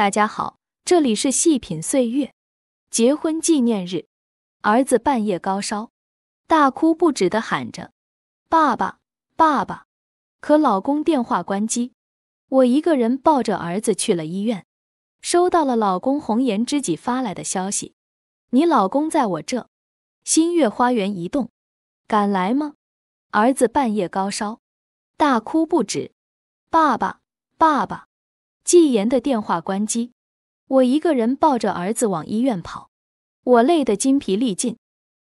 大家好，这里是细品岁月。结婚纪念日，儿子半夜高烧，大哭不止的喊着：“爸爸，爸爸！”可老公电话关机，我一个人抱着儿子去了医院。收到了老公红颜知己发来的消息：“你老公在我这，新月花园一栋，敢来吗？”儿子半夜高烧，大哭不止：“爸爸，爸爸！”纪言的电话关机，我一个人抱着儿子往医院跑，我累得筋疲力尽，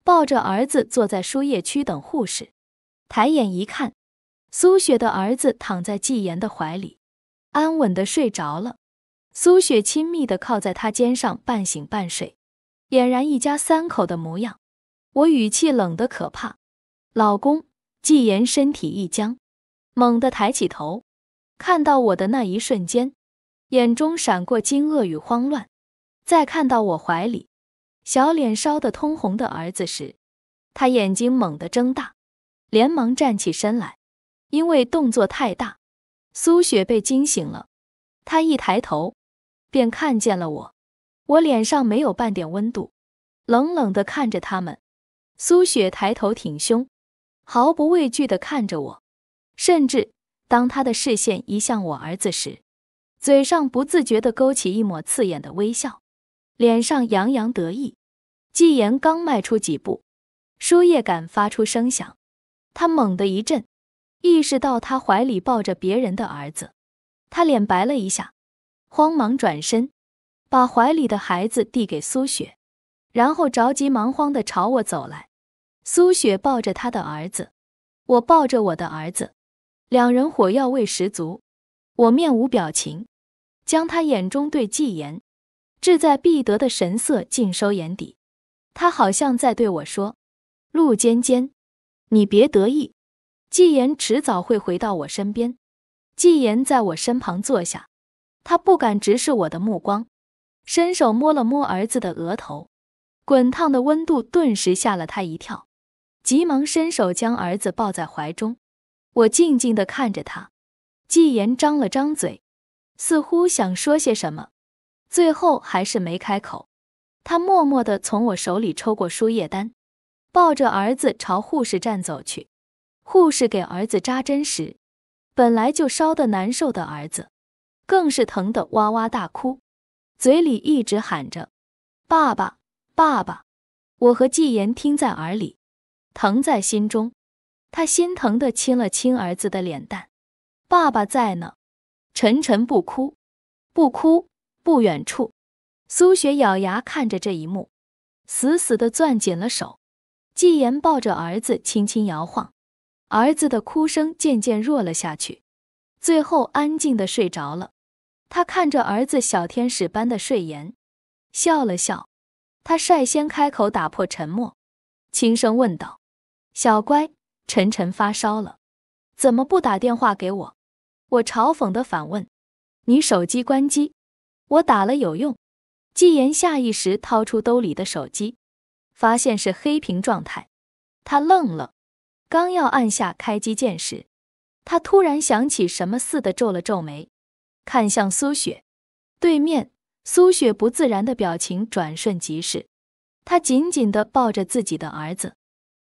抱着儿子坐在输液区等护士。抬眼一看，苏雪的儿子躺在纪言的怀里，安稳的睡着了。苏雪亲密的靠在他肩上，半醒半睡，俨然一家三口的模样。我语气冷得可怕，老公，纪言身体一僵，猛地抬起头，看到我的那一瞬间。眼中闪过惊愕与慌乱，在看到我怀里小脸烧得通红的儿子时，他眼睛猛地睁大，连忙站起身来。因为动作太大，苏雪被惊醒了。他一抬头，便看见了我。我脸上没有半点温度，冷冷地看着他们。苏雪抬头挺胸，毫不畏惧地看着我。甚至当他的视线移向我儿子时，嘴上不自觉地勾起一抹刺眼的微笑，脸上洋洋得意。纪言刚迈出几步，输液感发出声响，他猛地一震，意识到他怀里抱着别人的儿子，他脸白了一下，慌忙转身，把怀里的孩子递给苏雪，然后着急忙慌地朝我走来。苏雪抱着他的儿子，我抱着我的儿子，两人火药味十足。我面无表情，将他眼中对纪言志在必得的神色尽收眼底。他好像在对我说：“陆尖尖，你别得意，纪言迟早会回到我身边。”纪言在我身旁坐下，他不敢直视我的目光，伸手摸了摸儿子的额头，滚烫的温度顿时吓了他一跳，急忙伸手将儿子抱在怀中。我静静的看着他。纪言张了张嘴，似乎想说些什么，最后还是没开口。他默默的从我手里抽过输液单，抱着儿子朝护士站走去。护士给儿子扎针时，本来就烧得难受的儿子，更是疼得哇哇大哭，嘴里一直喊着“爸爸，爸爸”。我和纪言听在耳里，疼在心中。他心疼的亲了亲儿子的脸蛋。爸爸在呢，晨晨不哭，不哭。不远处，苏雪咬牙看着这一幕，死死的攥紧了手。纪言抱着儿子轻轻摇晃，儿子的哭声渐渐弱了下去，最后安静的睡着了。他看着儿子小天使般的睡颜，笑了笑。他率先开口打破沉默，轻声问道：“小乖，晨晨发烧了，怎么不打电话给我？”我嘲讽的反问：“你手机关机，我打了有用？”纪言下意识掏出兜里的手机，发现是黑屏状态，他愣了，刚要按下开机键时，他突然想起什么似的皱了皱眉，看向苏雪。对面，苏雪不自然的表情转瞬即逝，她紧紧地抱着自己的儿子，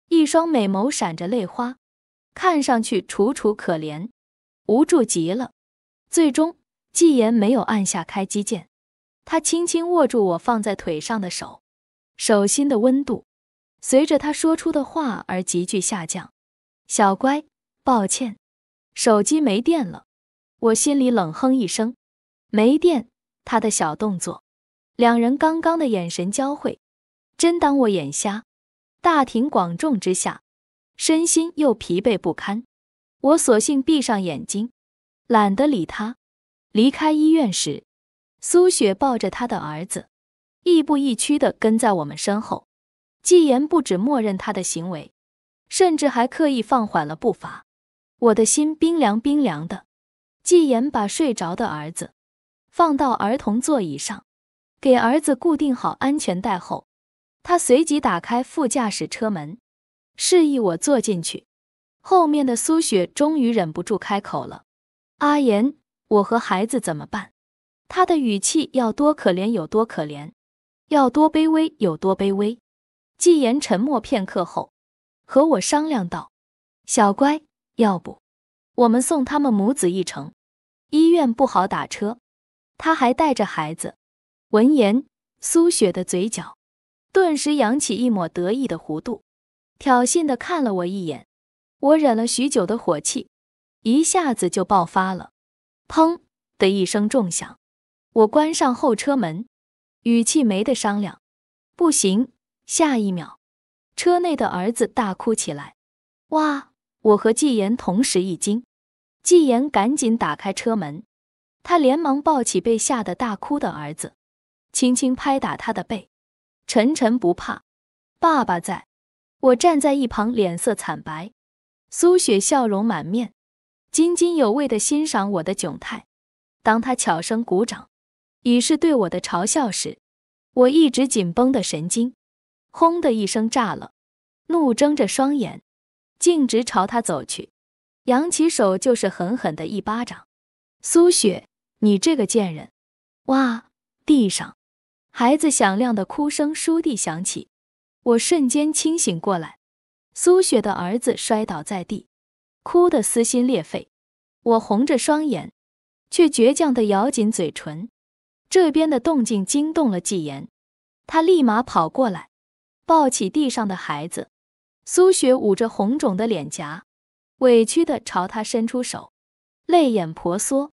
一双美眸闪着泪花，看上去楚楚可怜。无助极了，最终纪言没有按下开机键。他轻轻握住我放在腿上的手，手心的温度随着他说出的话而急剧下降。小乖，抱歉，手机没电了。我心里冷哼一声，没电，他的小动作，两人刚刚的眼神交汇，真当我眼瞎？大庭广众之下，身心又疲惫不堪。我索性闭上眼睛，懒得理他。离开医院时，苏雪抱着她的儿子，亦步亦趋地跟在我们身后。纪言不止默认他的行为，甚至还刻意放缓了步伐。我的心冰凉冰凉的。纪言把睡着的儿子放到儿童座椅上，给儿子固定好安全带后，他随即打开副驾驶车门，示意我坐进去。后面的苏雪终于忍不住开口了：“阿言，我和孩子怎么办？”她的语气要多可怜有多可怜，要多卑微有多卑微。纪言沉默片刻后，和我商量道：“小乖，要不我们送他们母子一程？医院不好打车，他还带着孩子。”闻言，苏雪的嘴角顿时扬起一抹得意的弧度，挑衅的看了我一眼。我忍了许久的火气一下子就爆发了，砰的一声重响，我关上后车门，语气没得商量，不行！下一秒，车内的儿子大哭起来。哇！我和纪言同时一惊，纪言赶紧打开车门，他连忙抱起被吓得大哭的儿子，轻轻拍打他的背，晨晨不怕，爸爸在。我站在一旁，脸色惨白。苏雪笑容满面，津津有味地欣赏我的窘态。当她悄声鼓掌，以示对我的嘲笑时，我一直紧绷的神经，轰的一声炸了，怒睁着双眼，径直朝她走去，扬起手就是狠狠的一巴掌。苏雪，你这个贱人！哇！地上，孩子响亮的哭声倏地响起，我瞬间清醒过来。苏雪的儿子摔倒在地，哭得撕心裂肺。我红着双眼，却倔强地咬紧嘴唇。这边的动静惊动了纪言，他立马跑过来，抱起地上的孩子。苏雪捂着红肿的脸颊，委屈地朝他伸出手，泪眼婆娑。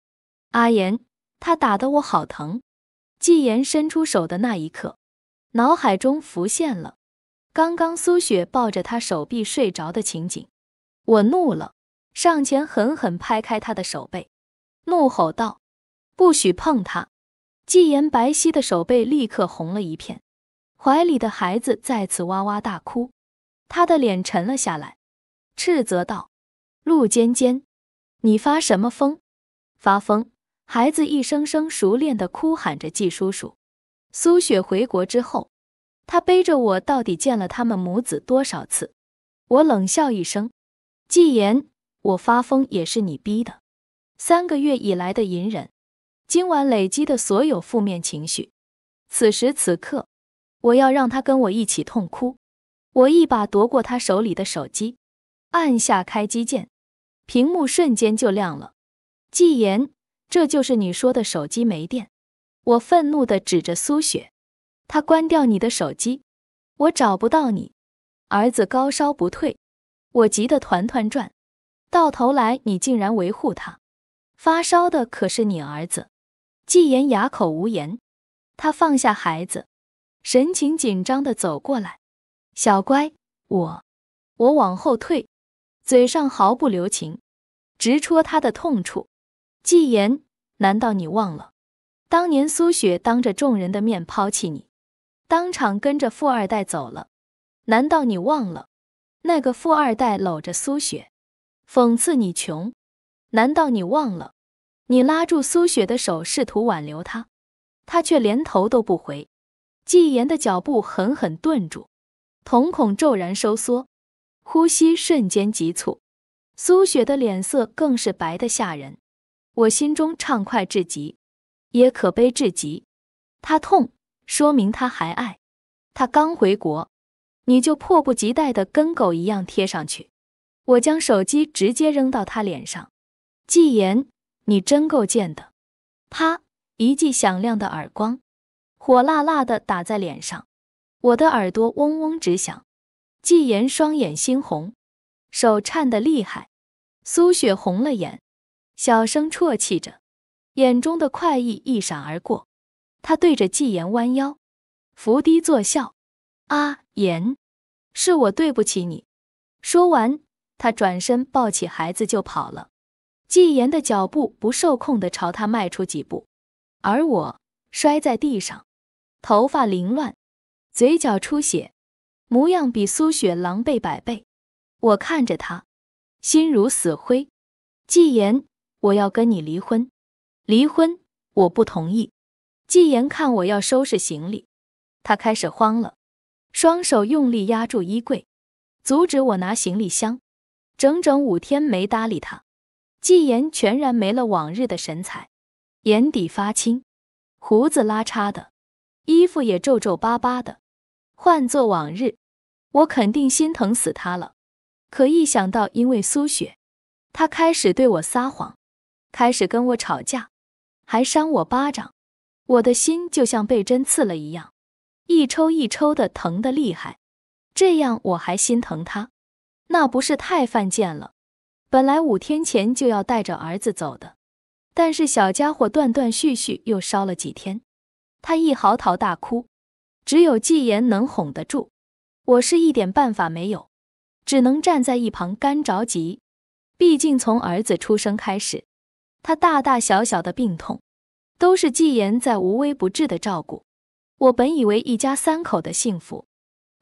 阿言，他打得我好疼。纪言伸出手的那一刻，脑海中浮现了。刚刚苏雪抱着他手臂睡着的情景，我怒了，上前狠狠拍开他的手背，怒吼道：“不许碰他！”纪言白皙的手背立刻红了一片，怀里的孩子再次哇哇大哭，他的脸沉了下来，斥责道：“陆尖尖，你发什么疯？发疯！”孩子一声声熟练的哭喊着：“纪叔叔。”苏雪回国之后。他背着我，到底见了他们母子多少次？我冷笑一声：“纪言，我发疯也是你逼的。三个月以来的隐忍，今晚累积的所有负面情绪，此时此刻，我要让他跟我一起痛哭。”我一把夺过他手里的手机，按下开机键，屏幕瞬间就亮了。纪言，这就是你说的手机没电？我愤怒地指着苏雪。他关掉你的手机，我找不到你。儿子高烧不退，我急得团团转。到头来，你竟然维护他！发烧的可是你儿子。纪言哑口无言。他放下孩子，神情紧张地走过来：“小乖，我……我往后退。”嘴上毫不留情，直戳他的痛处。纪言，难道你忘了？当年苏雪当着众人的面抛弃你。当场跟着富二代走了，难道你忘了？那个富二代搂着苏雪，讽刺你穷，难道你忘了？你拉住苏雪的手，试图挽留她，她却连头都不回。纪言的脚步狠狠顿住，瞳孔骤然收缩，呼吸瞬间急促。苏雪的脸色更是白得吓人。我心中畅快至极，也可悲至极。她痛。说明他还爱，他刚回国，你就迫不及待的跟狗一样贴上去。我将手机直接扔到他脸上。纪言，你真够贱的！啪！一记响亮的耳光，火辣辣的打在脸上，我的耳朵嗡嗡直响。纪言双眼猩红，手颤得厉害。苏雪红了眼，小声啜泣着，眼中的快意一闪而过。他对着纪言弯腰，伏低作笑：“阿言，是我对不起你。”说完，他转身抱起孩子就跑了。纪言的脚步不受控的朝他迈出几步，而我摔在地上，头发凌乱，嘴角出血，模样比苏雪狼狈百倍。我看着他，心如死灰。纪言，我要跟你离婚。离婚，我不同意。纪言看我要收拾行李，他开始慌了，双手用力压住衣柜，阻止我拿行李箱。整整五天没搭理他，纪言全然没了往日的神采，眼底发青，胡子拉碴的，衣服也皱皱巴巴的。换做往日，我肯定心疼死他了。可一想到因为苏雪，他开始对我撒谎，开始跟我吵架，还扇我巴掌。我的心就像被针刺了一样，一抽一抽的，疼得厉害。这样我还心疼他，那不是太犯贱了？本来五天前就要带着儿子走的，但是小家伙断断续续又烧了几天，他一嚎啕大哭，只有纪言能哄得住。我是一点办法没有，只能站在一旁干着急。毕竟从儿子出生开始，他大大小小的病痛。都是纪言在无微不至的照顾。我本以为一家三口的幸福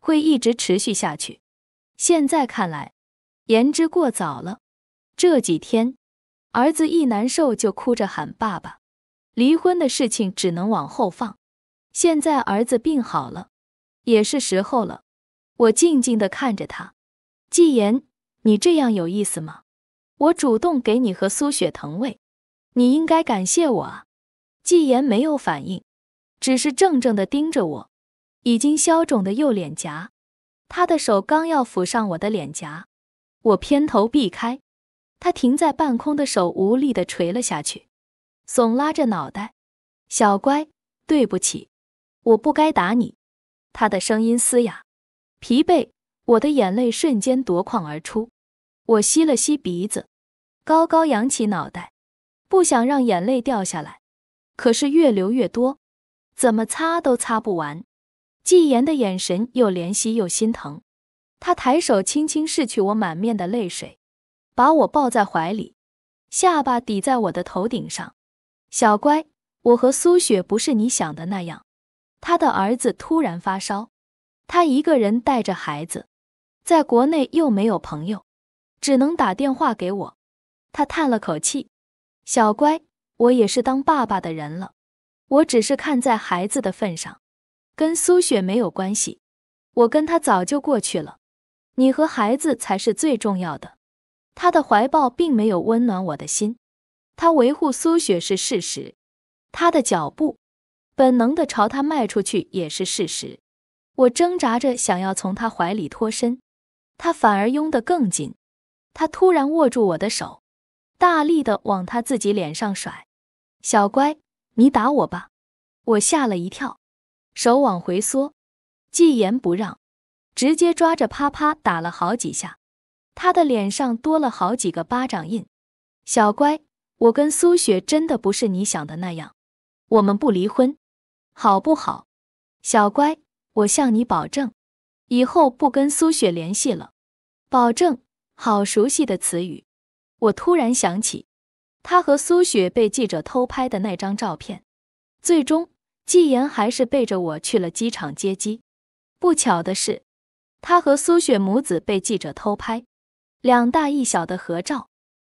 会一直持续下去，现在看来言之过早了。这几天，儿子一难受就哭着喊爸爸。离婚的事情只能往后放。现在儿子病好了，也是时候了。我静静地看着他，纪言，你这样有意思吗？我主动给你和苏雪腾位，你应该感谢我啊。纪言没有反应，只是怔怔地盯着我已经消肿的右脸颊。他的手刚要抚上我的脸颊，我偏头避开。他停在半空的手无力地垂了下去，耸拉着脑袋。小乖，对不起，我不该打你。他的声音嘶哑，疲惫。我的眼泪瞬间夺眶而出。我吸了吸鼻子，高高扬起脑袋，不想让眼泪掉下来。可是越流越多，怎么擦都擦不完。纪言的眼神又怜惜又心疼，他抬手轻轻拭去我满面的泪水，把我抱在怀里，下巴抵在我的头顶上。小乖，我和苏雪不是你想的那样。他的儿子突然发烧，他一个人带着孩子，在国内又没有朋友，只能打电话给我。他叹了口气，小乖。我也是当爸爸的人了，我只是看在孩子的份上，跟苏雪没有关系，我跟他早就过去了。你和孩子才是最重要的。他的怀抱并没有温暖我的心，他维护苏雪是事实，他的脚步本能的朝他迈出去也是事实。我挣扎着想要从他怀里脱身，他反而拥得更紧。他突然握住我的手，大力的往他自己脸上甩。小乖，你打我吧，我吓了一跳，手往回缩，纪言不让，直接抓着啪啪打了好几下，他的脸上多了好几个巴掌印。小乖，我跟苏雪真的不是你想的那样，我们不离婚，好不好？小乖，我向你保证，以后不跟苏雪联系了，保证。好熟悉的词语，我突然想起。他和苏雪被记者偷拍的那张照片，最终纪言还是背着我去了机场接机。不巧的是，他和苏雪母子被记者偷拍，两大一小的合照，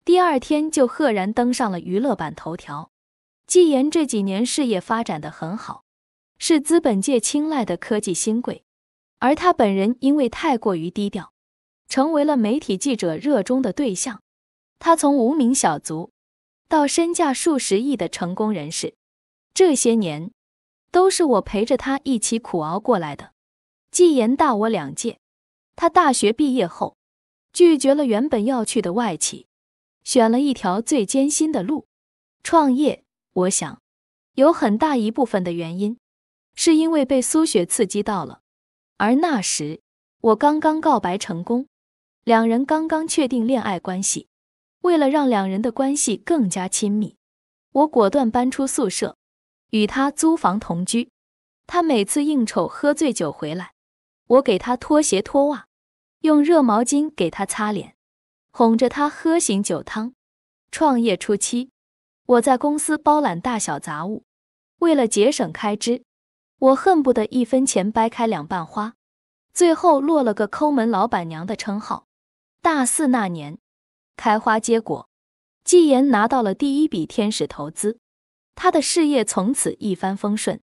第二天就赫然登上了娱乐版头条。纪言这几年事业发展的很好，是资本界青睐的科技新贵，而他本人因为太过于低调，成为了媒体记者热衷的对象。他从无名小卒。到身价数十亿的成功人士，这些年都是我陪着他一起苦熬过来的。季言大我两届，他大学毕业后拒绝了原本要去的外企，选了一条最艰辛的路——创业。我想，有很大一部分的原因，是因为被苏雪刺激到了。而那时，我刚刚告白成功，两人刚刚确定恋爱关系。为了让两人的关系更加亲密，我果断搬出宿舍，与他租房同居。他每次应酬喝醉酒回来，我给他脱鞋脱袜，用热毛巾给他擦脸，哄着他喝醒酒汤。创业初期，我在公司包揽大小杂务。为了节省开支，我恨不得一分钱掰开两半花，最后落了个抠门老板娘的称号。大四那年。开花结果，纪言拿到了第一笔天使投资，他的事业从此一帆风顺，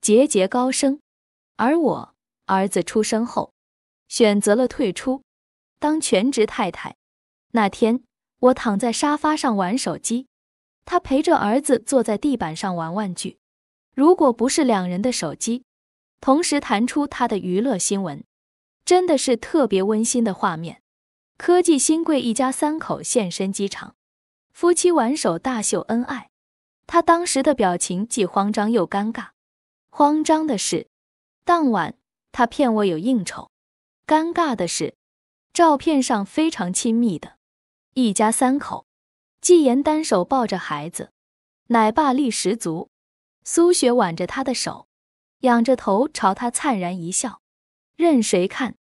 节节高升。而我儿子出生后，选择了退出，当全职太太。那天，我躺在沙发上玩手机，他陪着儿子坐在地板上玩玩具。如果不是两人的手机同时弹出他的娱乐新闻，真的是特别温馨的画面。科技新贵一家三口现身机场，夫妻挽手大秀恩爱。他当时的表情既慌张又尴尬。慌张的是，当晚他骗我有应酬；尴尬的是，照片上非常亲密的一家三口。纪言单手抱着孩子，奶爸力十足。苏雪挽着他的手，仰着头朝他灿然一笑，任谁看。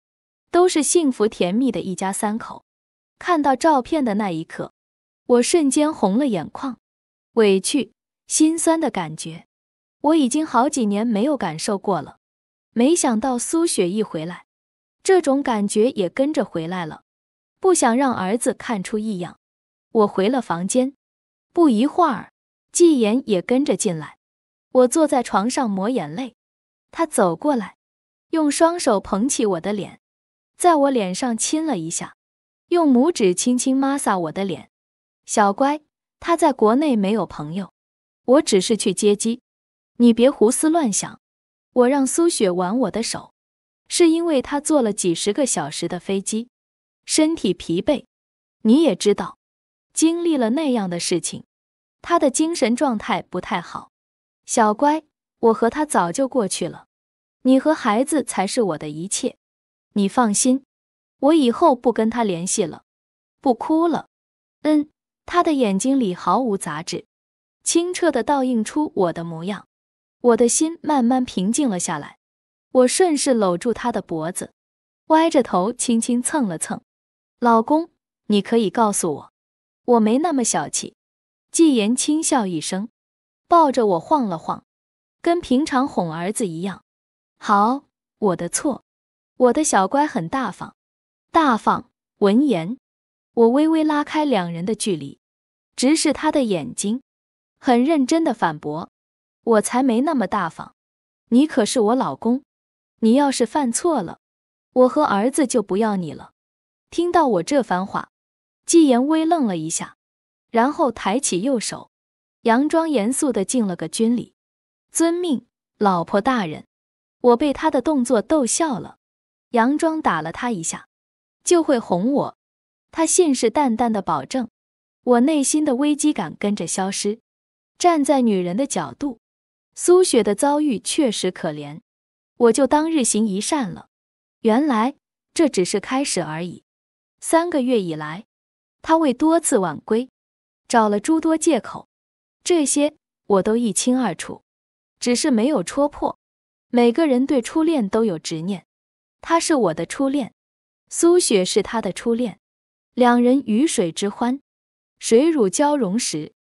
都是幸福甜蜜的一家三口。看到照片的那一刻，我瞬间红了眼眶，委屈、心酸的感觉，我已经好几年没有感受过了。没想到苏雪一回来，这种感觉也跟着回来了。不想让儿子看出异样，我回了房间。不一会儿，纪言也跟着进来。我坐在床上抹眼泪，他走过来，用双手捧起我的脸。在我脸上亲了一下，用拇指轻轻摩挲我的脸。小乖，他在国内没有朋友，我只是去接机，你别胡思乱想。我让苏雪玩我的手，是因为她坐了几十个小时的飞机，身体疲惫。你也知道，经历了那样的事情，他的精神状态不太好。小乖，我和他早就过去了，你和孩子才是我的一切。你放心，我以后不跟他联系了，不哭了。嗯，他的眼睛里毫无杂质，清澈的倒映出我的模样，我的心慢慢平静了下来。我顺势搂住他的脖子，歪着头轻轻蹭了蹭。老公，你可以告诉我，我没那么小气。纪言轻笑一声，抱着我晃了晃，跟平常哄儿子一样。好，我的错。我的小乖很大方，大方。闻言，我微微拉开两人的距离，直视他的眼睛，很认真的反驳：“我才没那么大方，你可是我老公，你要是犯错了，我和儿子就不要你了。”听到我这番话，纪言微愣了一下，然后抬起右手，佯装严肃的敬了个军礼：“遵命，老婆大人。”我被他的动作逗笑了。佯装打了他一下，就会哄我。他信誓旦旦的保证，我内心的危机感跟着消失。站在女人的角度，苏雪的遭遇确实可怜，我就当日行一善了。原来这只是开始而已。三个月以来，他为多次晚归找了诸多借口，这些我都一清二楚，只是没有戳破。每个人对初恋都有执念。他是我的初恋，苏雪是他的初恋，两人鱼水之欢，水乳交融时，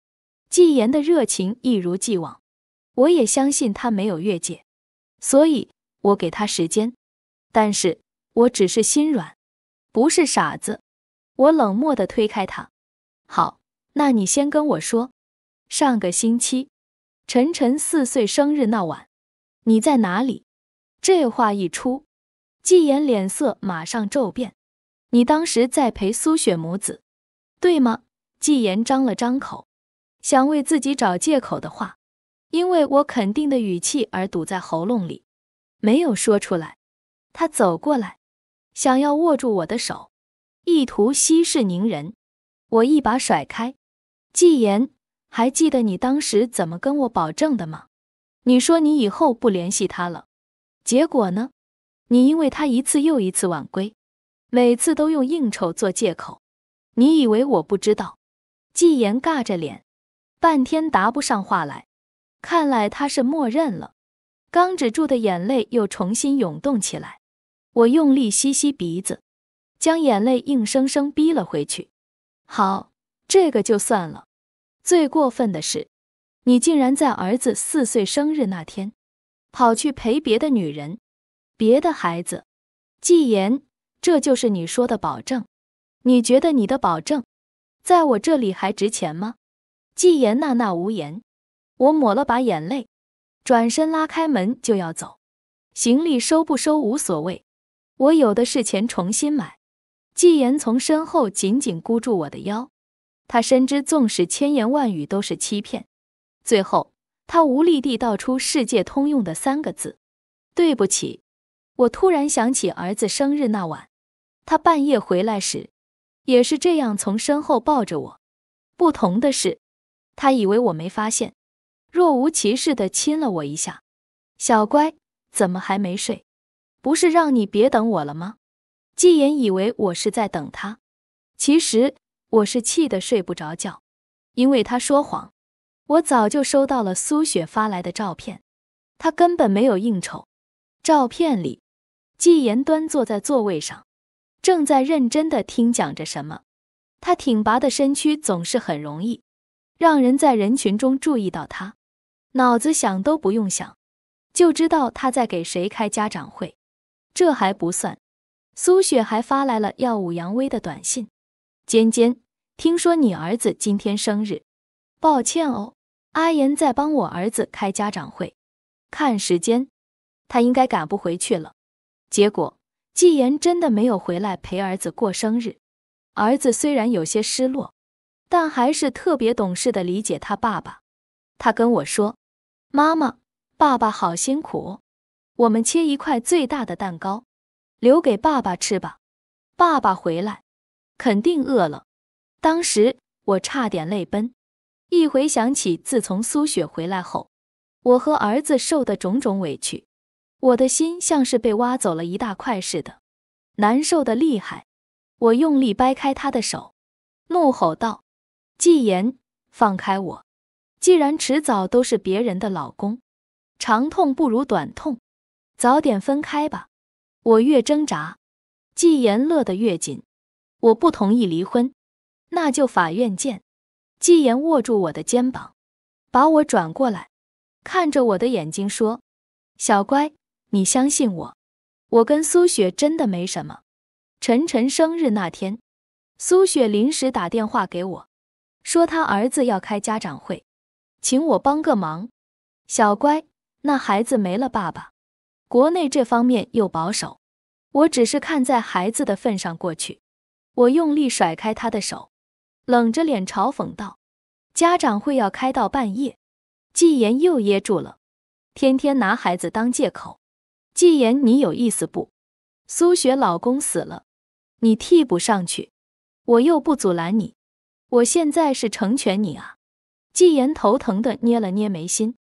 季言的热情一如既往。我也相信他没有越界，所以我给他时间，但是我只是心软，不是傻子。我冷漠的推开他。好，那你先跟我说，上个星期，晨晨四岁生日那晚，你在哪里？这话一出。纪言脸色马上骤变，你当时在陪苏雪母子，对吗？纪言张了张口，想为自己找借口的话，因为我肯定的语气而堵在喉咙里，没有说出来。他走过来，想要握住我的手，意图息事宁人，我一把甩开。纪言，还记得你当时怎么跟我保证的吗？你说你以后不联系他了，结果呢？你因为他一次又一次晚归，每次都用应酬做借口，你以为我不知道？纪言尬着脸，半天答不上话来。看来他是默认了。刚止住的眼泪又重新涌动起来。我用力吸吸鼻子，将眼泪硬生生逼了回去。好，这个就算了。最过分的是，你竟然在儿子四岁生日那天，跑去陪别的女人。别的孩子，纪言，这就是你说的保证。你觉得你的保证，在我这里还值钱吗？纪言纳纳无言，我抹了把眼泪，转身拉开门就要走。行李收不收无所谓，我有的是钱重新买。纪言从身后紧紧箍住我的腰，他深知纵使千言万语都是欺骗，最后他无力地道出世界通用的三个字：对不起。我突然想起儿子生日那晚，他半夜回来时，也是这样从身后抱着我。不同的是，他以为我没发现，若无其事地亲了我一下。小乖，怎么还没睡？不是让你别等我了吗？季言以为我是在等他，其实我是气得睡不着觉，因为他说谎。我早就收到了苏雪发来的照片，他根本没有应酬。照片里。纪言端坐在座位上，正在认真的听讲着什么。他挺拔的身躯总是很容易让人在人群中注意到他。脑子想都不用想，就知道他在给谁开家长会。这还不算，苏雪还发来了耀武扬威的短信：“尖尖，听说你儿子今天生日，抱歉哦，阿言在帮我儿子开家长会。看时间，他应该赶不回去了。”结果，纪言真的没有回来陪儿子过生日。儿子虽然有些失落，但还是特别懂事的理解他爸爸。他跟我说：“妈妈，爸爸好辛苦，我们切一块最大的蛋糕，留给爸爸吃吧。爸爸回来肯定饿了。”当时我差点泪奔。一回想起自从苏雪回来后，我和儿子受的种种委屈。我的心像是被挖走了一大块似的，难受的厉害。我用力掰开他的手，怒吼道：“纪言，放开我！既然迟早都是别人的老公，长痛不如短痛，早点分开吧！”我越挣扎，纪言乐得越紧。我不同意离婚，那就法院见。纪言握住我的肩膀，把我转过来，看着我的眼睛说：“小乖。”你相信我，我跟苏雪真的没什么。晨晨生日那天，苏雪临时打电话给我，说他儿子要开家长会，请我帮个忙。小乖，那孩子没了爸爸，国内这方面又保守，我只是看在孩子的份上过去。我用力甩开他的手，冷着脸嘲讽道：“家长会要开到半夜。”纪言又噎住了，天天拿孩子当借口。纪言，你有意思不？苏雪老公死了，你替补上去，我又不阻拦你，我现在是成全你啊！纪言头疼的捏了捏眉心。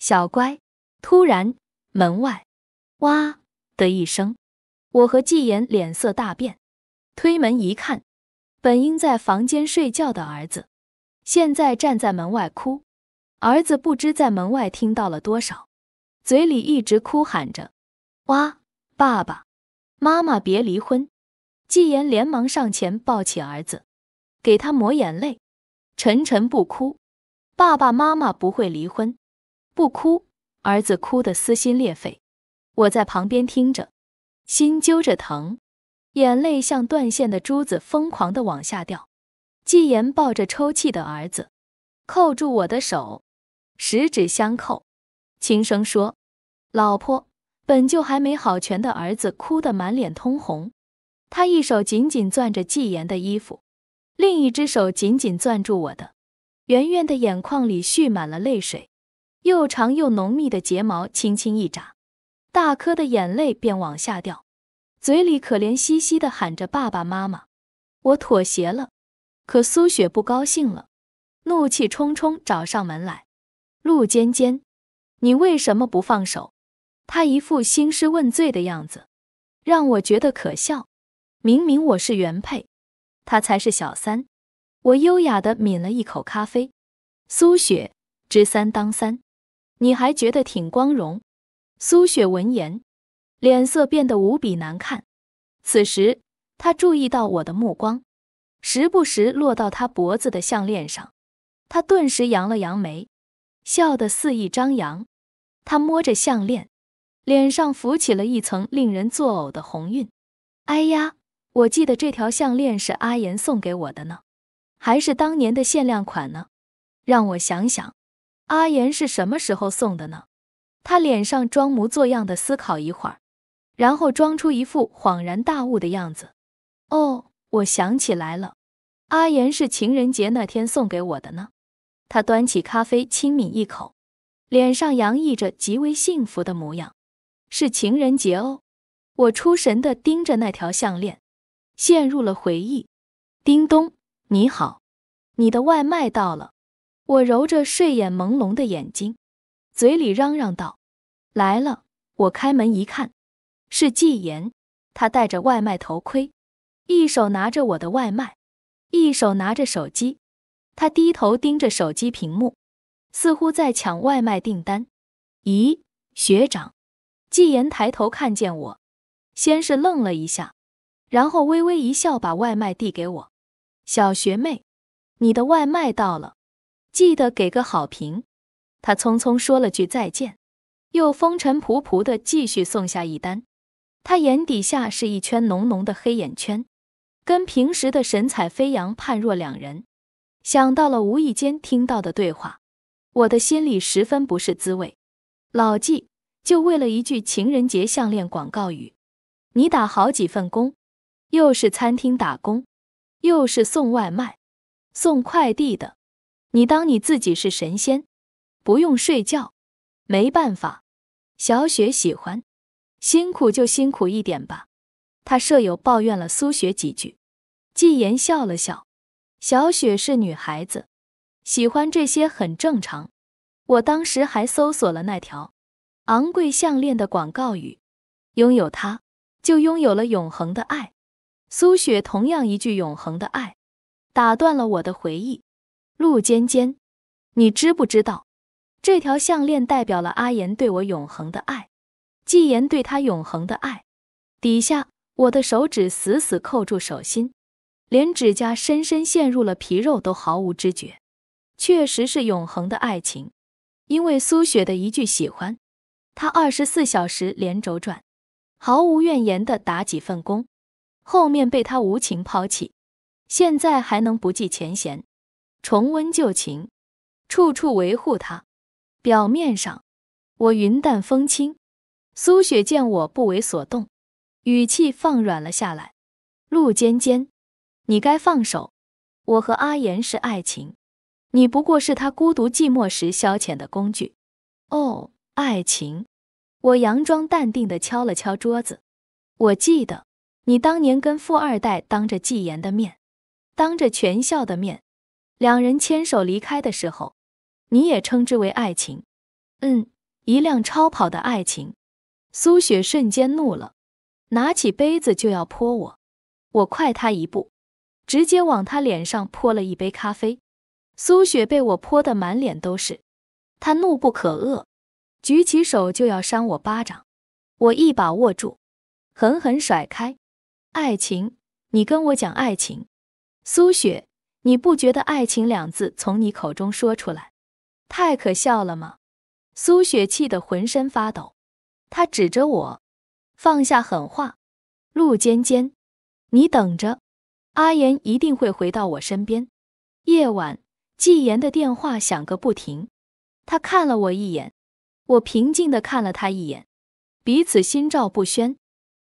小乖，突然门外，哇的一声，我和纪言脸色大变，推门一看，本应在房间睡觉的儿子，现在站在门外哭。儿子不知在门外听到了多少，嘴里一直哭喊着。哇！爸爸妈妈别离婚！纪言连忙上前抱起儿子，给他抹眼泪。晨晨不哭，爸爸妈妈不会离婚，不哭。儿子哭得撕心裂肺，我在旁边听着，心揪着疼，眼泪像断线的珠子疯狂的往下掉。纪言抱着抽泣的儿子，扣住我的手，十指相扣，轻声说：“老婆。”本就还没好全的儿子哭得满脸通红，他一手紧紧攥着纪言的衣服，另一只手紧紧攥住我的。圆圆的眼眶里蓄满了泪水，又长又浓密的睫毛轻轻一眨，大颗的眼泪便往下掉，嘴里可怜兮兮的喊着“爸爸妈妈”。我妥协了，可苏雪不高兴了，怒气冲冲找上门来：“陆尖尖，你为什么不放手？”他一副兴师问罪的样子，让我觉得可笑。明明我是原配，他才是小三。我优雅的抿了一口咖啡。苏雪，知三当三，你还觉得挺光荣？苏雪闻言，脸色变得无比难看。此时，他注意到我的目光，时不时落到他脖子的项链上。他顿时扬了扬眉，笑得肆意张扬。他摸着项链。脸上浮起了一层令人作呕的红晕。哎呀，我记得这条项链是阿言送给我的呢，还是当年的限量款呢？让我想想，阿言是什么时候送的呢？他脸上装模作样的思考一会儿，然后装出一副恍然大悟的样子。哦，我想起来了，阿言是情人节那天送给我的呢。他端起咖啡轻抿一口，脸上洋溢着极为幸福的模样。是情人节哦，我出神的盯着那条项链，陷入了回忆。叮咚，你好，你的外卖到了。我揉着睡眼朦胧的眼睛，嘴里嚷嚷道：“来了！”我开门一看，是纪言，他戴着外卖头盔，一手拿着我的外卖，一手拿着手机。他低头盯着手机屏幕，似乎在抢外卖订单。咦，学长？纪言抬头看见我，先是愣了一下，然后微微一笑，把外卖递给我。小学妹，你的外卖到了，记得给个好评。他匆匆说了句再见，又风尘仆仆地继续送下一单。他眼底下是一圈浓浓的黑眼圈，跟平时的神采飞扬判若两人。想到了无意间听到的对话，我的心里十分不是滋味。老纪。就为了一句情人节项链广告语，你打好几份工，又是餐厅打工，又是送外卖、送快递的，你当你自己是神仙，不用睡觉。没办法，小雪喜欢，辛苦就辛苦一点吧。他舍友抱怨了苏雪几句，纪言笑了笑。小雪是女孩子，喜欢这些很正常。我当时还搜索了那条。昂贵项链的广告语：“拥有它，就拥有了永恒的爱。”苏雪同样一句“永恒的爱”，打断了我的回忆。陆尖尖，你知不知道，这条项链代表了阿言对我永恒的爱，纪言对他永恒的爱？底下，我的手指死死扣住手心，连指甲深深陷入了皮肉都毫无知觉。确实是永恒的爱情，因为苏雪的一句喜欢。他二十四小时连轴转，毫无怨言地打几份工，后面被他无情抛弃，现在还能不计前嫌，重温旧情，处处维护他。表面上我云淡风轻，苏雪见我不为所动，语气放软了下来：“陆尖尖，你该放手。我和阿言是爱情，你不过是他孤独寂寞时消遣的工具。”哦。爱情，我佯装淡定的敲了敲桌子。我记得你当年跟富二代当着纪言的面，当着全校的面，两人牵手离开的时候，你也称之为爱情。嗯，一辆超跑的爱情。苏雪瞬间怒了，拿起杯子就要泼我，我快他一步，直接往他脸上泼了一杯咖啡。苏雪被我泼得满脸都是，他怒不可遏。举起手就要扇我巴掌，我一把握住，狠狠甩开。爱情，你跟我讲爱情，苏雪，你不觉得“爱情”两字从你口中说出来，太可笑了吗？苏雪气得浑身发抖，她指着我，放下狠话：“陆尖尖，你等着，阿言一定会回到我身边。”夜晚，纪言的电话响个不停，他看了我一眼。我平静地看了他一眼，彼此心照不宣。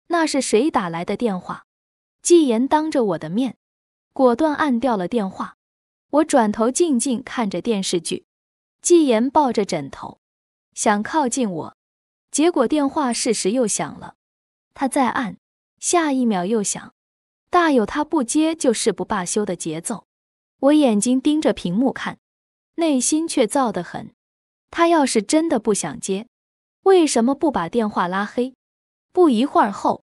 那是谁打来的电话？纪言当着我的面，果断按掉了电话。我转头静静看着电视剧，纪言抱着枕头，想靠近我，结果电话适时又响了。他再按，下一秒又响，大有他不接就誓不罢休的节奏。我眼睛盯着屏幕看，内心却燥得很。他要是真的不想接，为什么不把电话拉黑？不一会儿后，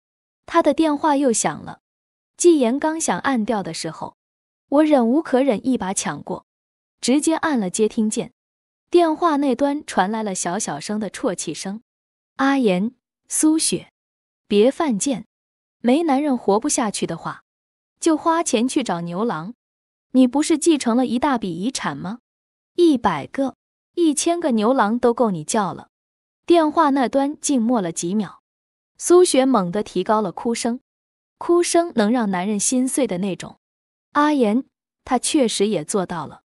他的电话又响了。纪言刚想按掉的时候，我忍无可忍，一把抢过，直接按了接听键。电话那端传来了小小声的啜泣声：“阿言，苏雪，别犯贱，没男人活不下去的话，就花钱去找牛郎。你不是继承了一大笔遗产吗？一百个。”一千个牛郎都够你叫了。电话那端静默了几秒，苏雪猛地提高了哭声，哭声能让男人心碎的那种。阿言，他确实也做到了。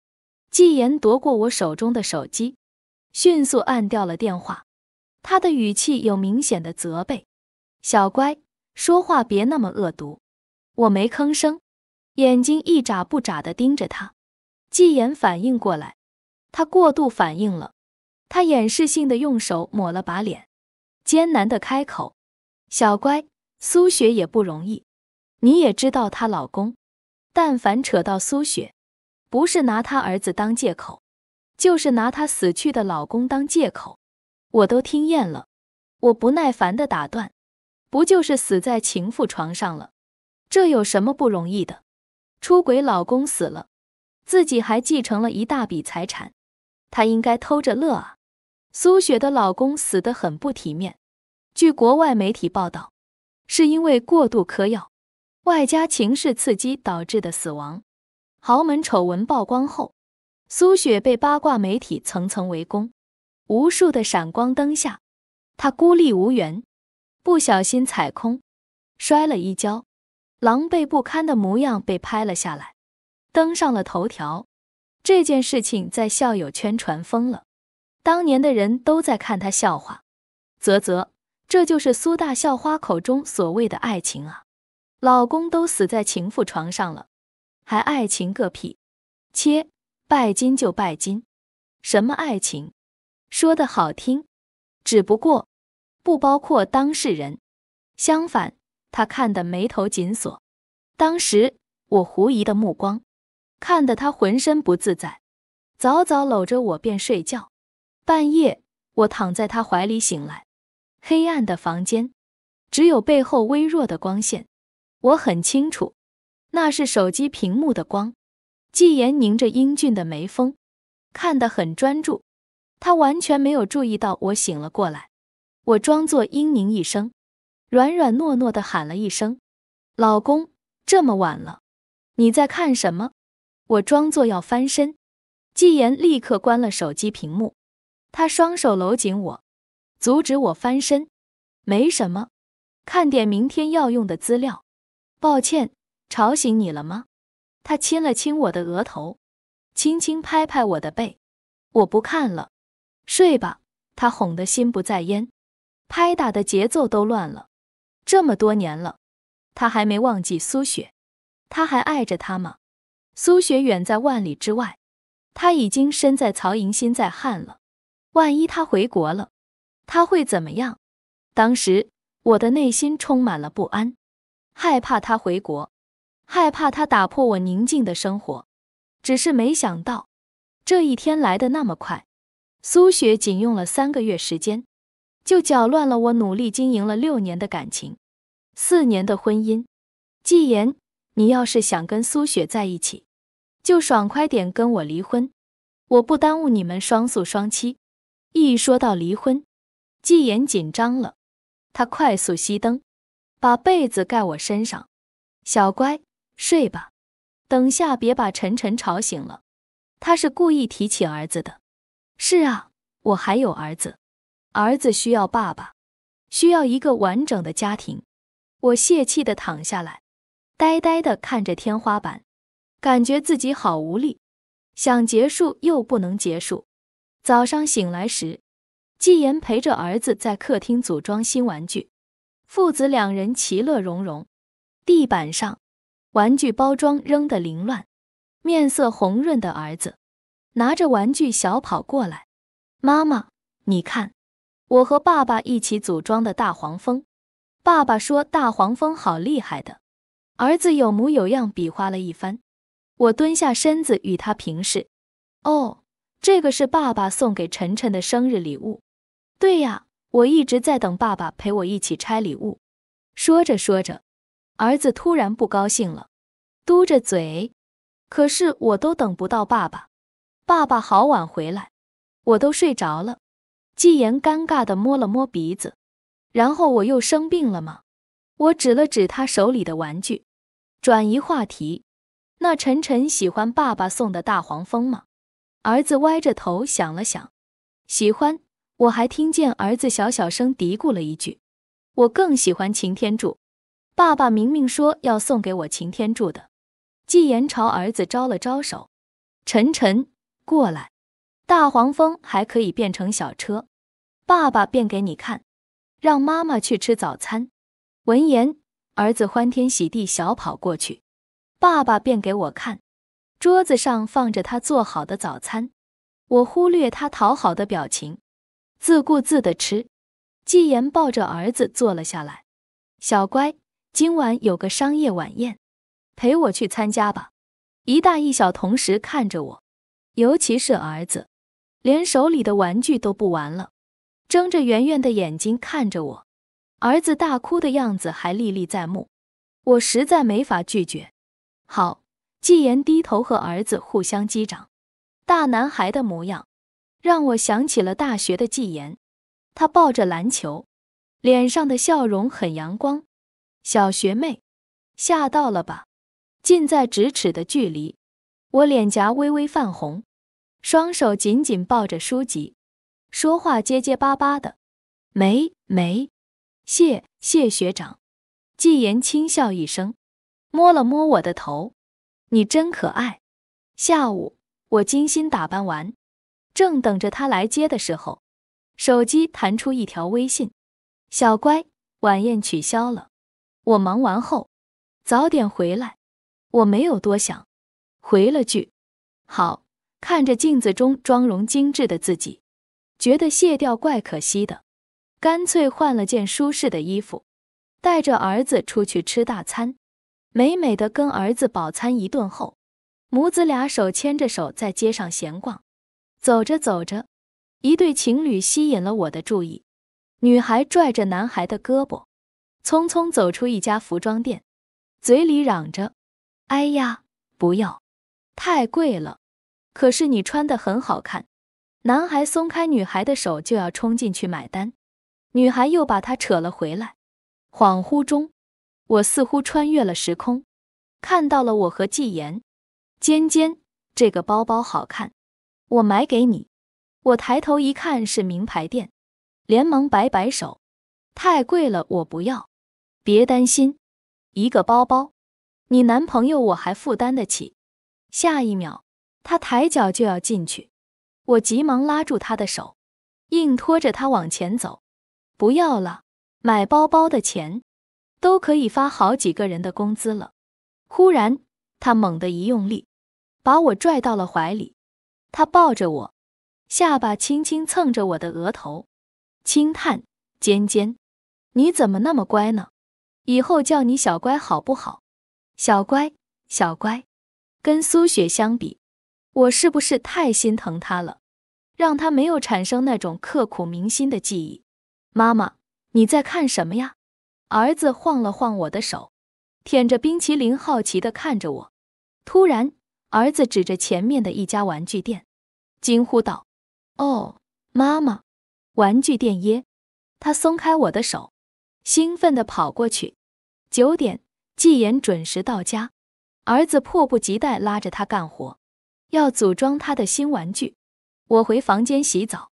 纪言夺过我手中的手机，迅速按掉了电话。他的语气有明显的责备：“小乖，说话别那么恶毒。”我没吭声，眼睛一眨不眨的盯着他。纪言反应过来。他过度反应了，他掩饰性的用手抹了把脸，艰难的开口：“小乖，苏雪也不容易，你也知道她老公，但凡扯到苏雪，不是拿她儿子当借口，就是拿她死去的老公当借口，我都听厌了。”我不耐烦的打断：“不就是死在情妇床上了，这有什么不容易的？出轨老公死了，自己还继承了一大笔财产。”他应该偷着乐啊！苏雪的老公死得很不体面，据国外媒体报道，是因为过度嗑药，外加情势刺激导致的死亡。豪门丑闻曝光后，苏雪被八卦媒体层层围攻，无数的闪光灯下，她孤立无援，不小心踩空，摔了一跤，狼狈不堪的模样被拍了下来，登上了头条。这件事情在校友圈传疯了，当年的人都在看他笑话。啧啧，这就是苏大校花口中所谓的爱情啊？老公都死在情妇床上了，还爱情个屁？切，拜金就拜金，什么爱情？说的好听，只不过不包括当事人。相反，他看的眉头紧锁。当时我狐疑的目光。看得他浑身不自在，早早搂着我便睡觉。半夜，我躺在他怀里醒来，黑暗的房间，只有背后微弱的光线。我很清楚，那是手机屏幕的光。纪言凝着英俊的眉峰，看得很专注。他完全没有注意到我醒了过来。我装作嘤咛一声，软软糯糯的喊了一声：“老公，这么晚了，你在看什么？”我装作要翻身，纪言立刻关了手机屏幕。他双手搂紧我，阻止我翻身。没什么，看点明天要用的资料。抱歉，吵醒你了吗？他亲了亲我的额头，轻轻拍拍我的背。我不看了，睡吧。他哄得心不在焉，拍打的节奏都乱了。这么多年了，他还没忘记苏雪，他还爱着他吗？苏雪远在万里之外，他已经身在曹营心在汉了。万一他回国了，他会怎么样？当时我的内心充满了不安，害怕他回国，害怕他打破我宁静的生活。只是没想到，这一天来的那么快。苏雪仅用了三个月时间，就搅乱了我努力经营了六年的感情，四年的婚姻。纪言。你要是想跟苏雪在一起，就爽快点跟我离婚，我不耽误你们双宿双栖。一说到离婚，纪言紧张了，他快速熄灯，把被子盖我身上，小乖睡吧，等下别把晨晨吵醒了。他是故意提起儿子的。是啊，我还有儿子，儿子需要爸爸，需要一个完整的家庭。我泄气的躺下来。呆呆地看着天花板，感觉自己好无力，想结束又不能结束。早上醒来时，纪言陪着儿子在客厅组装新玩具，父子两人其乐融融。地板上玩具包装扔得凌乱，面色红润的儿子拿着玩具小跑过来：“妈妈，你看，我和爸爸一起组装的大黄蜂。爸爸说大黄蜂好厉害的。”儿子有模有样比划了一番，我蹲下身子与他平视。哦，这个是爸爸送给晨晨的生日礼物。对呀，我一直在等爸爸陪我一起拆礼物。说着说着，儿子突然不高兴了，嘟着嘴。可是我都等不到爸爸，爸爸好晚回来，我都睡着了。季言尴尬的摸了摸鼻子，然后我又生病了吗？我指了指他手里的玩具，转移话题：“那晨晨喜欢爸爸送的大黄蜂吗？”儿子歪着头想了想：“喜欢。”我还听见儿子小小声嘀咕了一句：“我更喜欢擎天柱。”爸爸明明说要送给我擎天柱的。季言朝儿子招了招手：“晨晨，过来。大黄蜂还可以变成小车，爸爸变给你看。让妈妈去吃早餐。”闻言，儿子欢天喜地小跑过去，爸爸便给我看，桌子上放着他做好的早餐。我忽略他讨好的表情，自顾自的吃。纪言抱着儿子坐了下来，小乖，今晚有个商业晚宴，陪我去参加吧。一大一小同时看着我，尤其是儿子，连手里的玩具都不玩了，睁着圆圆的眼睛看着我。儿子大哭的样子还历历在目，我实在没法拒绝。好，纪言低头和儿子互相击掌。大男孩的模样，让我想起了大学的纪言。他抱着篮球，脸上的笑容很阳光。小学妹，吓到了吧？近在咫尺的距离，我脸颊微微泛红，双手紧紧抱着书籍，说话结结巴巴的。没没。谢谢学长，季言轻笑一声，摸了摸我的头，你真可爱。下午我精心打扮完，正等着他来接的时候，手机弹出一条微信：“小乖，晚宴取消了，我忙完后早点回来。”我没有多想，回了句：“好。”看着镜子中妆容精致的自己，觉得卸掉怪可惜的。干脆换了件舒适的衣服，带着儿子出去吃大餐，美美的跟儿子饱餐一顿后，母子俩手牵着手在街上闲逛。走着走着，一对情侣吸引了我的注意。女孩拽着男孩的胳膊，匆匆走出一家服装店，嘴里嚷着：“哎呀，不要，太贵了！”可是你穿的很好看。男孩松开女孩的手，就要冲进去买单。女孩又把他扯了回来，恍惚中，我似乎穿越了时空，看到了我和纪言。尖尖，这个包包好看，我买给你。我抬头一看是名牌店，连忙摆摆手，太贵了，我不要。别担心，一个包包，你男朋友我还负担得起。下一秒，他抬脚就要进去，我急忙拉住他的手，硬拖着他往前走。不要了，买包包的钱，都可以发好几个人的工资了。忽然，他猛地一用力，把我拽到了怀里。他抱着我，下巴轻轻蹭着我的额头，轻叹：“尖尖，你怎么那么乖呢？以后叫你小乖好不好？小乖，小乖。”跟苏雪相比，我是不是太心疼她了，让她没有产生那种刻骨铭心的记忆？妈妈，你在看什么呀？儿子晃了晃我的手，舔着冰淇淋，好奇的看着我。突然，儿子指着前面的一家玩具店，惊呼道：“哦，妈妈，玩具店耶！”他松开我的手，兴奋的跑过去。九点，纪言准时到家，儿子迫不及待拉着他干活，要组装他的新玩具。我回房间洗澡，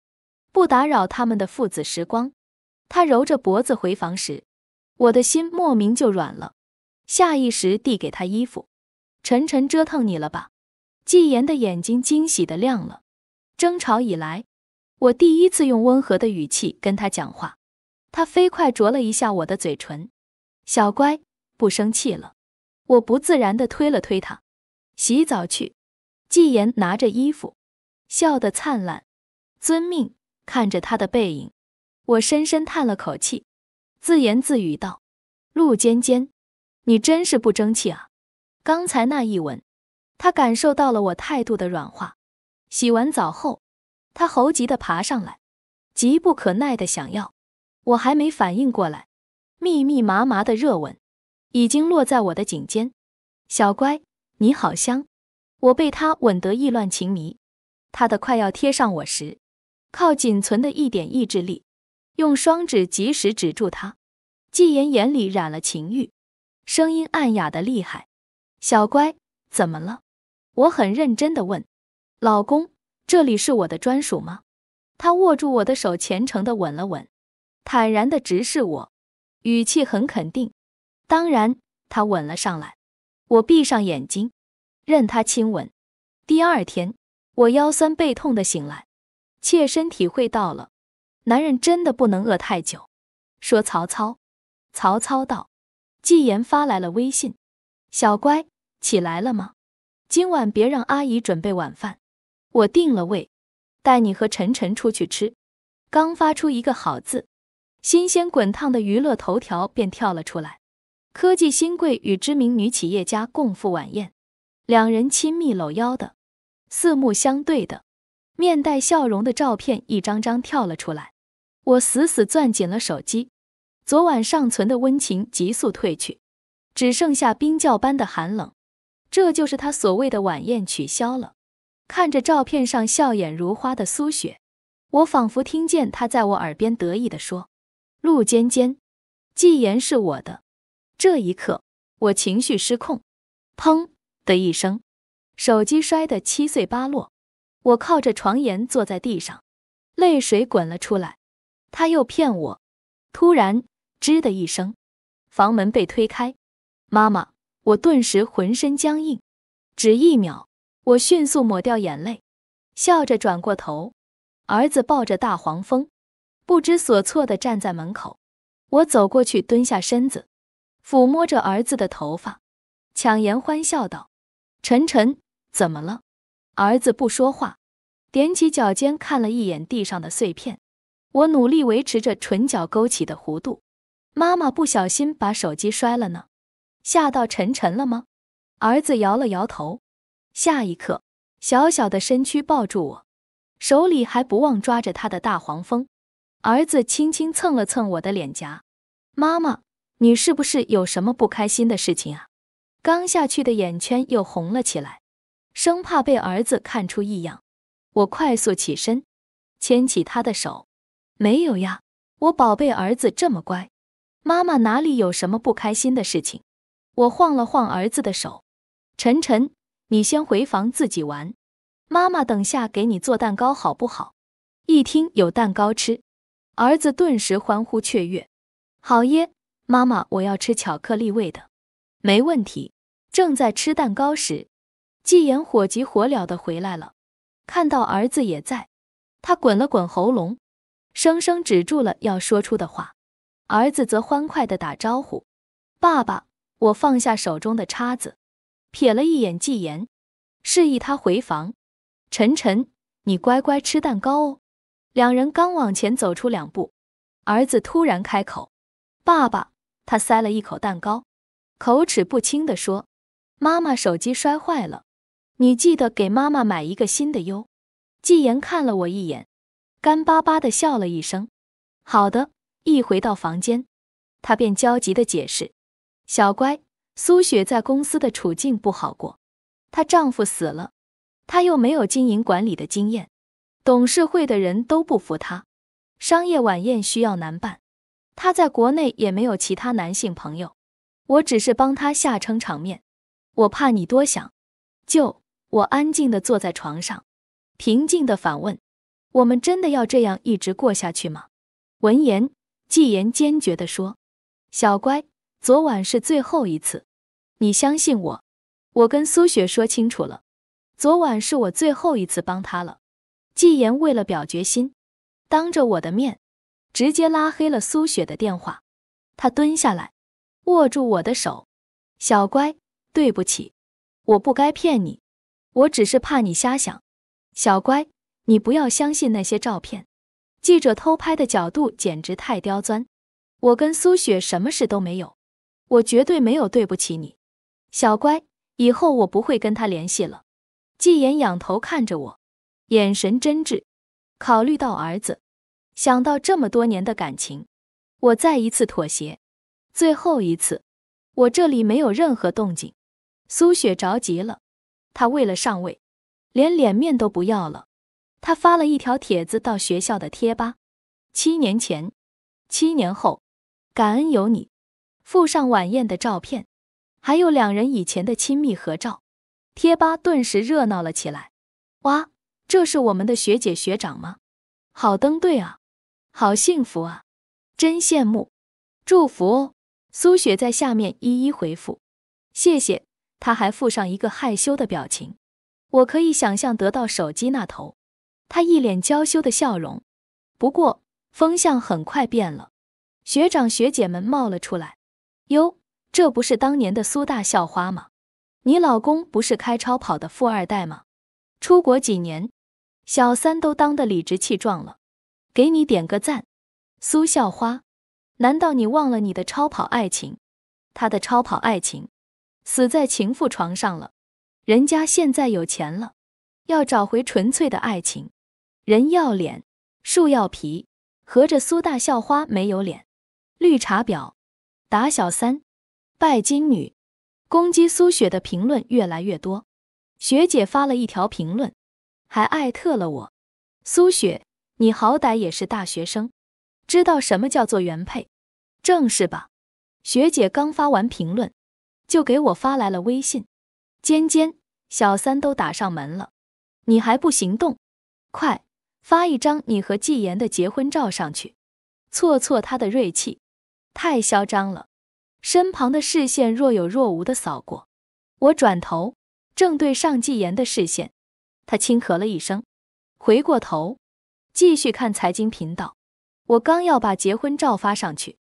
不打扰他们的父子时光。他揉着脖子回房时，我的心莫名就软了，下意识递给他衣服。晨晨折腾你了吧？纪言的眼睛惊喜的亮了。争吵以来，我第一次用温和的语气跟他讲话。他飞快啄了一下我的嘴唇。小乖，不生气了。我不自然的推了推他。洗澡去。纪言拿着衣服，笑得灿烂。遵命。看着他的背影。我深深叹了口气，自言自语道：“陆尖尖，你真是不争气啊！”刚才那一吻，他感受到了我态度的软化。洗完澡后，他猴急地爬上来，急不可耐地想要。我还没反应过来，密密麻麻的热吻已经落在我的颈间。小乖，你好香！我被他吻得意乱情迷。他的快要贴上我时，靠仅存的一点意志力。用双指及时止住他，纪言眼里染了情欲，声音暗哑的厉害。小乖，怎么了？我很认真的问。老公，这里是我的专属吗？他握住我的手，虔诚的吻了吻，坦然的直视我，语气很肯定。当然，他吻了上来。我闭上眼睛，任他亲吻。第二天，我腰酸背痛的醒来，切身体会到了。男人真的不能饿太久。说曹操，曹操道。纪言发来了微信：“小乖，起来了吗？今晚别让阿姨准备晚饭，我定了位，带你和晨晨出去吃。”刚发出一个“好”字，新鲜滚烫的娱乐头条便跳了出来：科技新贵与知名女企业家共赴晚宴，两人亲密搂腰的，四目相对的。面带笑容的照片一张张跳了出来，我死死攥紧了手机，昨晚尚存的温情急速褪去，只剩下冰窖般的寒冷。这就是他所谓的晚宴取消了。看着照片上笑眼如花的苏雪，我仿佛听见她在我耳边得意地说：“陆尖尖，纪言是我的。”这一刻，我情绪失控，砰的一声，手机摔得七碎八落。我靠着床沿坐在地上，泪水滚了出来。他又骗我。突然，吱的一声，房门被推开。妈妈，我顿时浑身僵硬。只一秒，我迅速抹掉眼泪，笑着转过头。儿子抱着大黄蜂，不知所措地站在门口。我走过去，蹲下身子，抚摸着儿子的头发，强颜欢笑道：“晨晨，怎么了？”儿子不说话，踮起脚尖看了一眼地上的碎片。我努力维持着唇角勾起的弧度。妈妈不小心把手机摔了呢，吓到晨晨了吗？儿子摇了摇头。下一刻，小小的身躯抱住我，手里还不忘抓着他的大黄蜂。儿子轻轻蹭了蹭我的脸颊。妈妈，你是不是有什么不开心的事情啊？刚下去的眼圈又红了起来。生怕被儿子看出异样，我快速起身，牵起他的手。没有呀，我宝贝儿子这么乖，妈妈哪里有什么不开心的事情？我晃了晃儿子的手。晨晨，你先回房自己玩，妈妈等下给你做蛋糕好不好？一听有蛋糕吃，儿子顿时欢呼雀跃。好耶，妈妈我要吃巧克力味的。没问题。正在吃蛋糕时。纪言火急火燎地回来了，看到儿子也在，他滚了滚喉咙，生生止住了要说出的话。儿子则欢快地打招呼：“爸爸！”我放下手中的叉子，瞥了一眼纪言，示意他回房。晨晨，你乖乖吃蛋糕哦。两人刚往前走出两步，儿子突然开口：“爸爸！”他塞了一口蛋糕，口齿不清地说：“妈妈手机摔坏了。”你记得给妈妈买一个新的哟。纪言看了我一眼，干巴巴地笑了一声。好的。一回到房间，他便焦急地解释：“小乖，苏雪在公司的处境不好过，她丈夫死了，她又没有经营管理的经验，董事会的人都不服她。商业晚宴需要男伴，她在国内也没有其他男性朋友。我只是帮她下撑场面，我怕你多想，就。”我安静的坐在床上，平静的反问：“我们真的要这样一直过下去吗？”闻言，纪言坚决的说：“小乖，昨晚是最后一次，你相信我，我跟苏雪说清楚了，昨晚是我最后一次帮他了。”纪言为了表决心，当着我的面，直接拉黑了苏雪的电话。他蹲下来，握住我的手：“小乖，对不起，我不该骗你。”我只是怕你瞎想，小乖，你不要相信那些照片，记者偷拍的角度简直太刁钻。我跟苏雪什么事都没有，我绝对没有对不起你，小乖。以后我不会跟他联系了。季言仰头看着我，眼神真挚。考虑到儿子，想到这么多年的感情，我再一次妥协，最后一次。我这里没有任何动静，苏雪着急了。他为了上位，连脸面都不要了。他发了一条帖子到学校的贴吧：“七年前，七年后，感恩有你。”附上晚宴的照片，还有两人以前的亲密合照。贴吧顿时热闹了起来。哇，这是我们的学姐学长吗？好登对啊，好幸福啊，真羡慕，祝福哦。苏雪在下面一一回复：“谢谢。”他还附上一个害羞的表情，我可以想象得到手机那头，他一脸娇羞的笑容。不过风向很快变了，学长学姐们冒了出来：“哟，这不是当年的苏大校花吗？你老公不是开超跑的富二代吗？出国几年，小三都当得理直气壮了，给你点个赞，苏校花，难道你忘了你的超跑爱情？他的超跑爱情。”死在情妇床上了，人家现在有钱了，要找回纯粹的爱情。人要脸，树要皮，合着苏大校花没有脸，绿茶婊，打小三，拜金女，攻击苏雪的评论越来越多。学姐发了一条评论，还艾特了我。苏雪，你好歹也是大学生，知道什么叫做原配，正是吧？学姐刚发完评论。就给我发来了微信，尖尖，小三都打上门了，你还不行动？快发一张你和纪言的结婚照上去，挫挫他的锐气，太嚣张了。身旁的视线若有若无的扫过，我转头正对上纪言的视线，他轻咳了一声，回过头继续看财经频道。我刚要把结婚照发上去，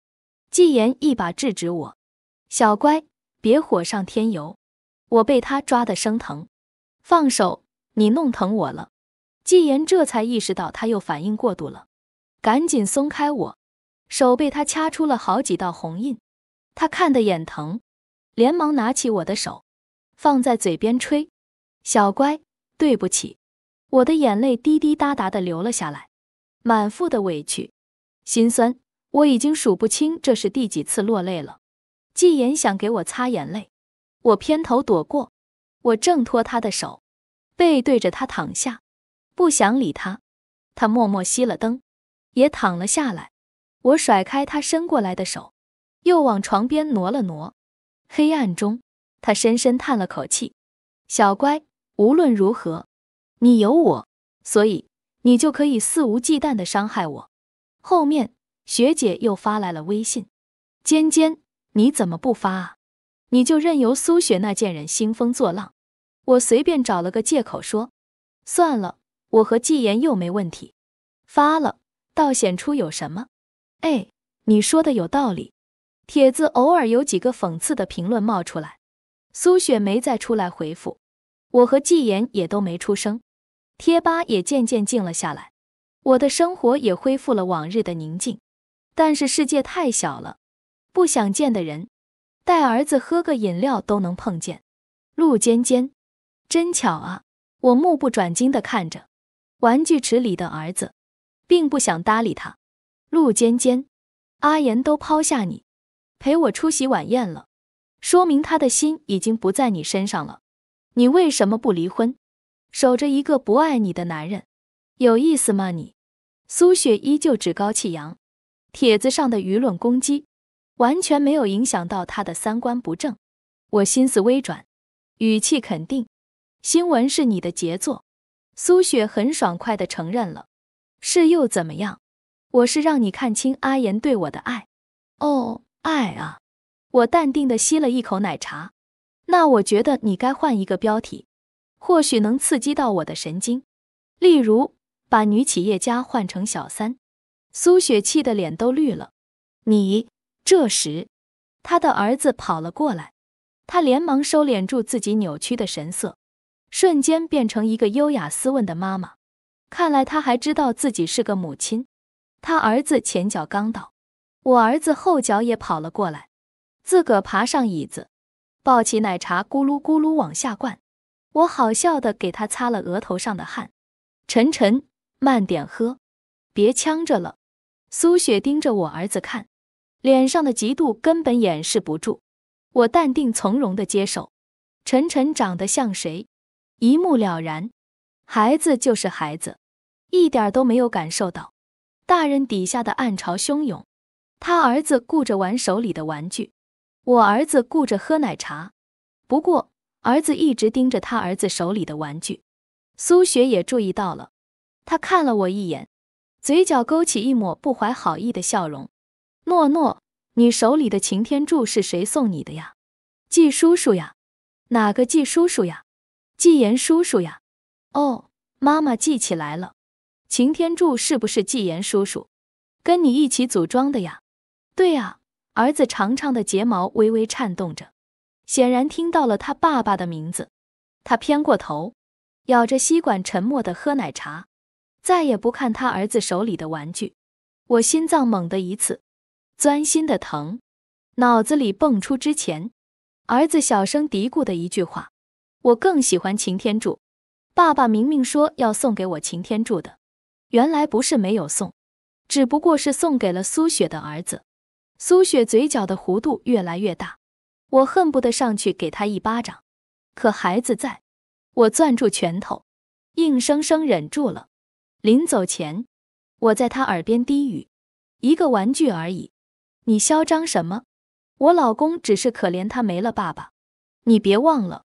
纪言一把制止我，小乖。别火上添油，我被他抓得生疼，放手，你弄疼我了。纪言这才意识到他又反应过度了，赶紧松开我，手被他掐出了好几道红印，他看得眼疼，连忙拿起我的手，放在嘴边吹，小乖，对不起。我的眼泪滴滴答答的流了下来，满腹的委屈、心酸，我已经数不清这是第几次落泪了。纪言想给我擦眼泪，我偏头躲过，我挣脱他的手，背对着他躺下，不想理他。他默默熄了灯，也躺了下来。我甩开他伸过来的手，又往床边挪了挪。黑暗中，他深深叹了口气：“小乖，无论如何，你有我，所以你就可以肆无忌惮的伤害我。”后面学姐又发来了微信：“尖尖。”你怎么不发啊？你就任由苏雪那贱人兴风作浪？我随便找了个借口说，算了，我和纪言又没问题。发了，倒显出有什么。哎，你说的有道理。帖子偶尔有几个讽刺的评论冒出来，苏雪没再出来回复，我和纪言也都没出声，贴吧也渐渐静了下来，我的生活也恢复了往日的宁静。但是世界太小了。不想见的人，带儿子喝个饮料都能碰见。陆尖尖，真巧啊！我目不转睛的看着玩具池里的儿子，并不想搭理他。陆尖尖，阿言都抛下你陪我出席晚宴了，说明他的心已经不在你身上了。你为什么不离婚？守着一个不爱你的男人，有意思吗你？苏雪依旧趾高气扬。帖子上的舆论攻击。完全没有影响到他的三观不正，我心思微转，语气肯定，新闻是你的杰作。苏雪很爽快地承认了，是又怎么样？我是让你看清阿言对我的爱，哦，爱啊！我淡定地吸了一口奶茶，那我觉得你该换一个标题，或许能刺激到我的神经，例如把女企业家换成小三。苏雪气得脸都绿了，你。这时，他的儿子跑了过来，他连忙收敛住自己扭曲的神色，瞬间变成一个优雅斯文的妈妈。看来他还知道自己是个母亲。他儿子前脚刚到，我儿子后脚也跑了过来，自个爬上椅子，抱起奶茶，咕噜咕噜往下灌。我好笑的给他擦了额头上的汗，晨晨，慢点喝，别呛着了。苏雪盯着我儿子看。脸上的嫉妒根本掩饰不住，我淡定从容的接受。晨晨长得像谁，一目了然。孩子就是孩子，一点都没有感受到大人底下的暗潮汹涌。他儿子顾着玩手里的玩具，我儿子顾着喝奶茶。不过，儿子一直盯着他儿子手里的玩具。苏雪也注意到了，她看了我一眼，嘴角勾起一抹不怀好意的笑容。诺诺，你手里的擎天柱是谁送你的呀？季叔叔呀？哪个季叔叔呀？季言叔叔呀？哦，妈妈记起来了，擎天柱是不是季言叔叔跟你一起组装的呀？对呀，儿子长长的睫毛微微颤动着，显然听到了他爸爸的名字。他偏过头，咬着吸管，沉默地喝奶茶，再也不看他儿子手里的玩具。我心脏猛地一刺，钻心的疼，脑子里蹦出之前儿子小声嘀咕的一句话：“我更喜欢擎天柱。”爸爸明明说要送给我擎天柱的，原来不是没有送，只不过是送给了苏雪的儿子。苏雪嘴角的弧度越来越大，我恨不得上去给他一巴掌，可孩子在我攥住拳头，硬生生忍住了。临走前，我在他耳边低语：“一个玩具而已。”你嚣张什么？我老公只是可怜他没了爸爸。你别忘了，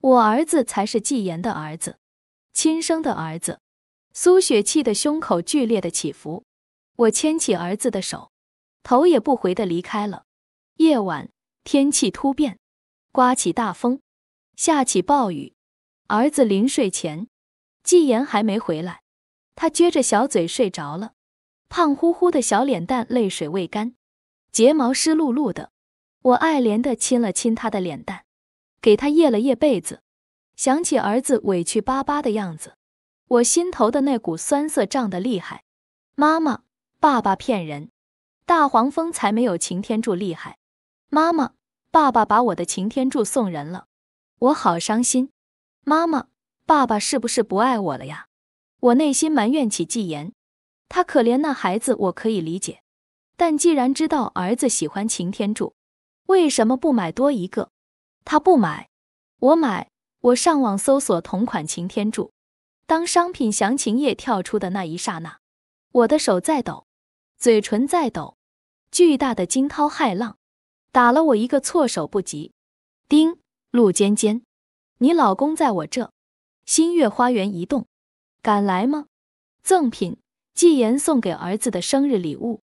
我儿子才是纪言的儿子，亲生的儿子。苏雪气得胸口剧烈的起伏。我牵起儿子的手，头也不回的离开了。夜晚天气突变，刮起大风，下起暴雨。儿子临睡前，纪言还没回来，他撅着小嘴睡着了，胖乎乎的小脸蛋泪水未干。睫毛湿漉漉的，我爱怜地亲了亲他的脸蛋，给他掖了掖被子。想起儿子委屈巴巴的样子，我心头的那股酸涩胀得厉害。妈妈，爸爸骗人，大黄蜂才没有擎天柱厉害。妈妈，爸爸把我的擎天柱送人了，我好伤心。妈妈，爸爸是不是不爱我了呀？我内心埋怨起纪言，他可怜那孩子，我可以理解。但既然知道儿子喜欢擎天柱，为什么不买多一个？他不买，我买。我上网搜索同款擎天柱，当商品详情页跳出的那一刹那，我的手在抖，嘴唇在抖，巨大的惊涛骇浪打了我一个措手不及。丁陆尖尖，你老公在我这，新月花园一栋，敢来吗？赠品，纪言送给儿子的生日礼物。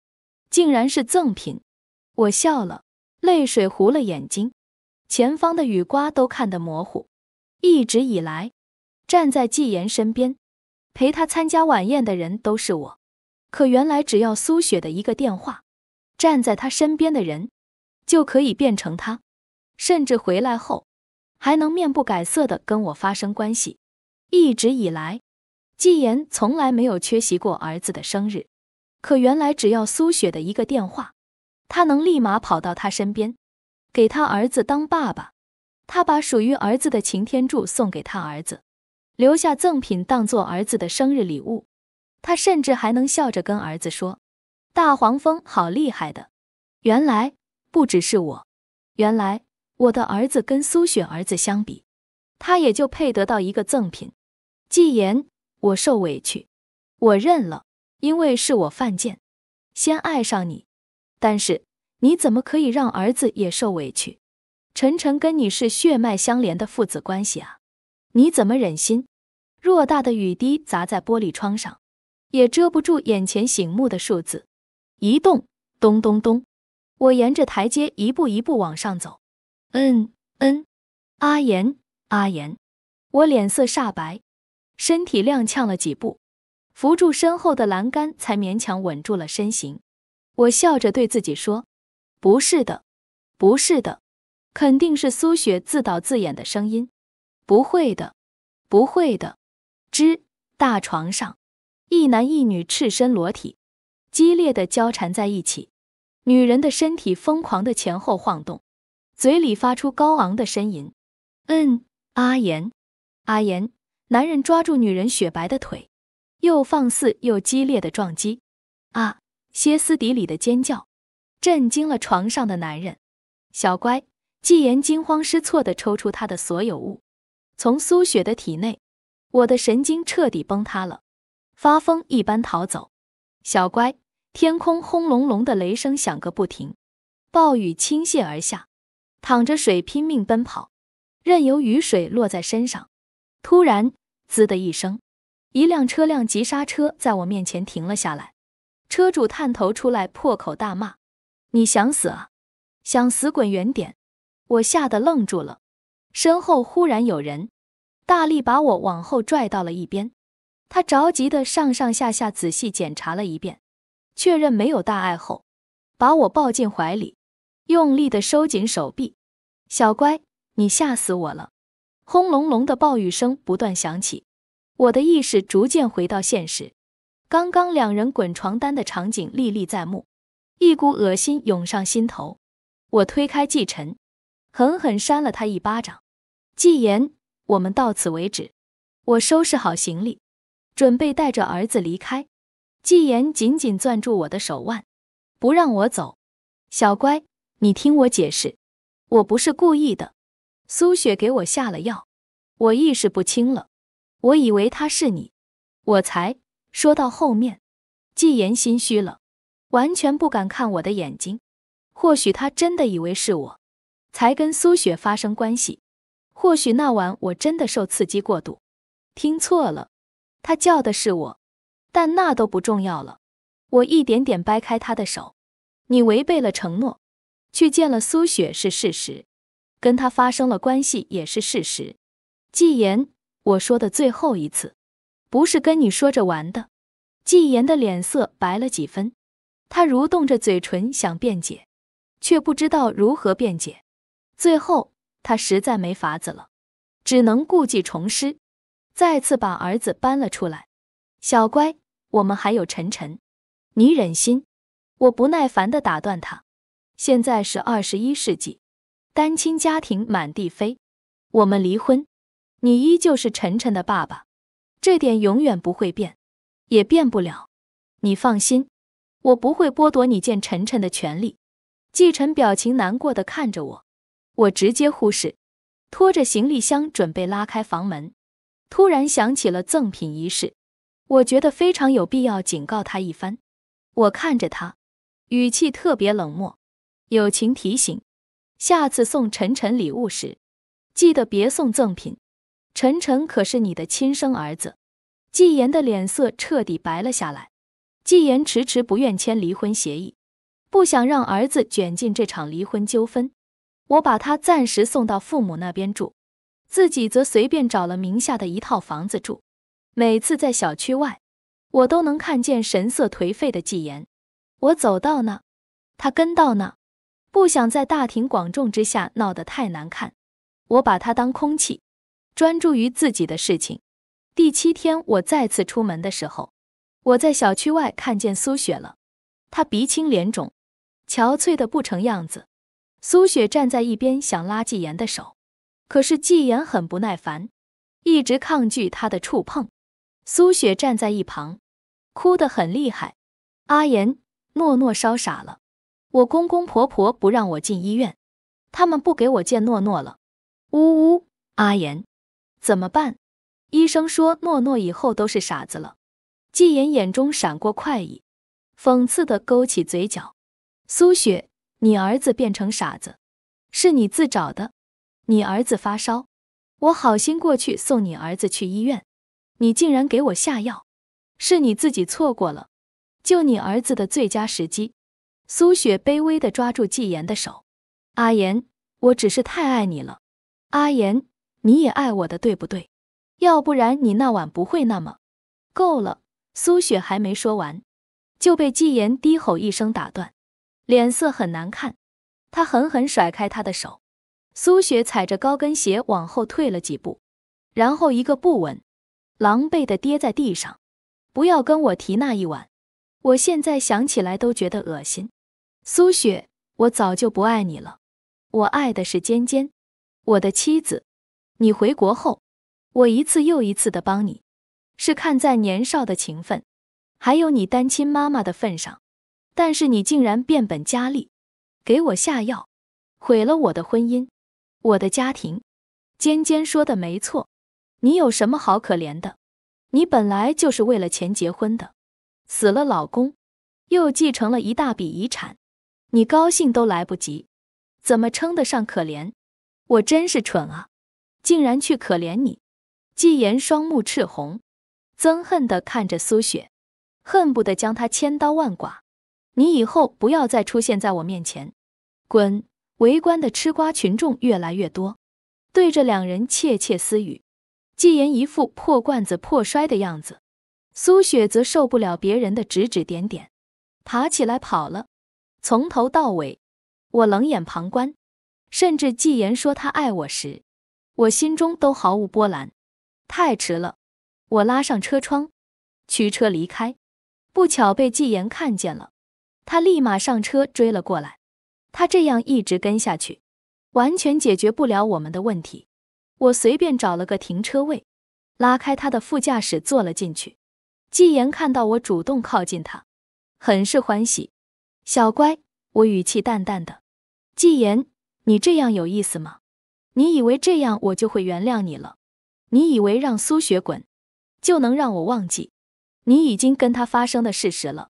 竟然是赠品，我笑了，泪水糊了眼睛，前方的雨刮都看得模糊。一直以来，站在纪言身边，陪他参加晚宴的人都是我。可原来，只要苏雪的一个电话，站在他身边的人就可以变成他，甚至回来后还能面不改色的跟我发生关系。一直以来，纪言从来没有缺席过儿子的生日。可原来只要苏雪的一个电话，他能立马跑到他身边，给他儿子当爸爸。他把属于儿子的擎天柱送给他儿子，留下赠品当做儿子的生日礼物。他甚至还能笑着跟儿子说：“大黄蜂好厉害的。”原来不只是我，原来我的儿子跟苏雪儿子相比，他也就配得到一个赠品。纪言，我受委屈，我认了。因为是我犯贱，先爱上你，但是你怎么可以让儿子也受委屈？晨晨跟你是血脉相连的父子关系啊，你怎么忍心？偌大的雨滴砸在玻璃窗上，也遮不住眼前醒目的数字。一动，咚咚咚，我沿着台阶一步一步往上走。嗯嗯，阿言，阿言，我脸色煞白，身体踉跄了几步。扶住身后的栏杆，才勉强稳住了身形。我笑着对自己说：“不是的，不是的，肯定是苏雪自导自演的声音，不会的，不会的。”之大床上，一男一女赤身裸体，激烈的交缠在一起，女人的身体疯狂的前后晃动，嘴里发出高昂的呻吟：“嗯，阿言，阿言。”男人抓住女人雪白的腿。又放肆又激烈的撞击，啊！歇斯底里的尖叫，震惊了床上的男人。小乖，纪言惊慌失措地抽出他的所有物，从苏雪的体内。我的神经彻底崩塌了，发疯一般逃走。小乖，天空轰隆隆的雷声响个不停，暴雨倾泻而下，淌着水拼命奔跑，任由雨水落在身上。突然，滋的一声。一辆车辆急刹车，在我面前停了下来。车主探头出来，破口大骂：“你想死啊！想死滚远点！”我吓得愣住了。身后忽然有人大力把我往后拽到了一边。他着急的上上下下仔细检查了一遍，确认没有大碍后，把我抱进怀里，用力的收紧手臂：“小乖，你吓死我了！”轰隆隆的暴雨声不断响起。我的意识逐渐回到现实，刚刚两人滚床单的场景历历在目，一股恶心涌上心头。我推开季晨，狠狠扇了他一巴掌。季言，我们到此为止。我收拾好行李，准备带着儿子离开。季言紧紧攥住我的手腕，不让我走。小乖，你听我解释，我不是故意的。苏雪给我下了药，我意识不清了。我以为他是你，我才说到后面，纪言心虚了，完全不敢看我的眼睛。或许他真的以为是我，才跟苏雪发生关系。或许那晚我真的受刺激过度，听错了，他叫的是我。但那都不重要了。我一点点掰开他的手，你违背了承诺，去见了苏雪是事实，跟他发生了关系也是事实。纪言。我说的最后一次，不是跟你说着玩的。纪言的脸色白了几分，他蠕动着嘴唇想辩解，却不知道如何辩解。最后，他实在没法子了，只能故技重施，再次把儿子搬了出来。小乖，我们还有晨晨，你忍心？我不耐烦的打断他。现在是二十一世纪，单亲家庭满地飞，我们离婚。你依旧是晨晨的爸爸，这点永远不会变，也变不了。你放心，我不会剥夺你见晨晨的权利。季晨表情难过的看着我，我直接忽视，拖着行李箱准备拉开房门，突然想起了赠品一事，我觉得非常有必要警告他一番。我看着他，语气特别冷漠。友情提醒：下次送晨晨礼物时，记得别送赠品。晨晨可是你的亲生儿子，纪言的脸色彻底白了下来。纪言迟迟不愿签离婚协议，不想让儿子卷进这场离婚纠纷。我把他暂时送到父母那边住，自己则随便找了名下的一套房子住。每次在小区外，我都能看见神色颓废的纪言。我走到哪，他跟到哪。不想在大庭广众之下闹得太难看，我把他当空气。专注于自己的事情。第七天，我再次出门的时候，我在小区外看见苏雪了。她鼻青脸肿，憔悴的不成样子。苏雪站在一边，想拉纪言的手，可是纪言很不耐烦，一直抗拒她的触碰。苏雪站在一旁，哭得很厉害。阿言，诺诺烧傻了，我公公婆婆不让我进医院，他们不给我见诺诺了。呜呜，阿言。怎么办？医生说诺诺以后都是傻子了。纪言眼中闪过快意，讽刺的勾起嘴角。苏雪，你儿子变成傻子，是你自找的。你儿子发烧，我好心过去送你儿子去医院，你竟然给我下药，是你自己错过了救你儿子的最佳时机。苏雪卑微的抓住纪言的手，阿言，我只是太爱你了，阿言。你也爱我的，对不对？要不然你那晚不会那么。够了！苏雪还没说完，就被纪言低吼一声打断，脸色很难看。他狠狠甩开她的手，苏雪踩着高跟鞋往后退了几步，然后一个不稳，狼狈的跌在地上。不要跟我提那一晚，我现在想起来都觉得恶心。苏雪，我早就不爱你了，我爱的是尖尖，我的妻子。你回国后，我一次又一次的帮你，是看在年少的情分，还有你单亲妈妈的份上。但是你竟然变本加厉，给我下药，毁了我的婚姻，我的家庭。尖尖说的没错，你有什么好可怜的？你本来就是为了钱结婚的，死了老公，又继承了一大笔遗产，你高兴都来不及，怎么称得上可怜？我真是蠢啊！竟然去可怜你，纪言双目赤红，憎恨地看着苏雪，恨不得将她千刀万剐。你以后不要再出现在我面前，滚！围观的吃瓜群众越来越多，对着两人窃窃私语。纪言一副破罐子破摔的样子，苏雪则受不了别人的指指点点，爬起来跑了。从头到尾，我冷眼旁观，甚至纪言说他爱我时。我心中都毫无波澜，太迟了，我拉上车窗，驱车离开，不巧被纪言看见了，他立马上车追了过来，他这样一直跟下去，完全解决不了我们的问题。我随便找了个停车位，拉开他的副驾驶坐了进去，纪言看到我主动靠近他，很是欢喜。小乖，我语气淡淡的，纪言，你这样有意思吗？你以为这样我就会原谅你了？你以为让苏雪滚，就能让我忘记你已经跟她发生的事实了？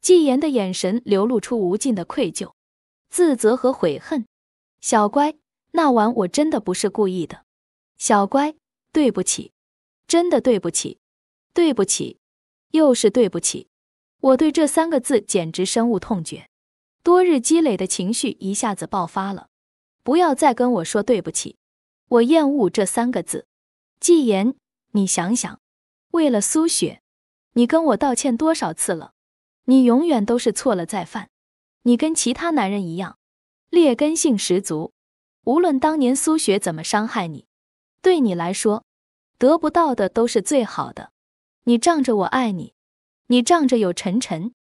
纪言的眼神流露出无尽的愧疚、自责和悔恨。小乖，那晚我真的不是故意的，小乖，对不起，真的对不起，对不起，又是对不起。我对这三个字简直深恶痛绝。多日积累的情绪一下子爆发了。不要再跟我说对不起，我厌恶这三个字。纪言，你想想，为了苏雪，你跟我道歉多少次了？你永远都是错了再犯，你跟其他男人一样，劣根性十足。无论当年苏雪怎么伤害你，对你来说，得不到的都是最好的。你仗着我爱你，你仗着有晨晨，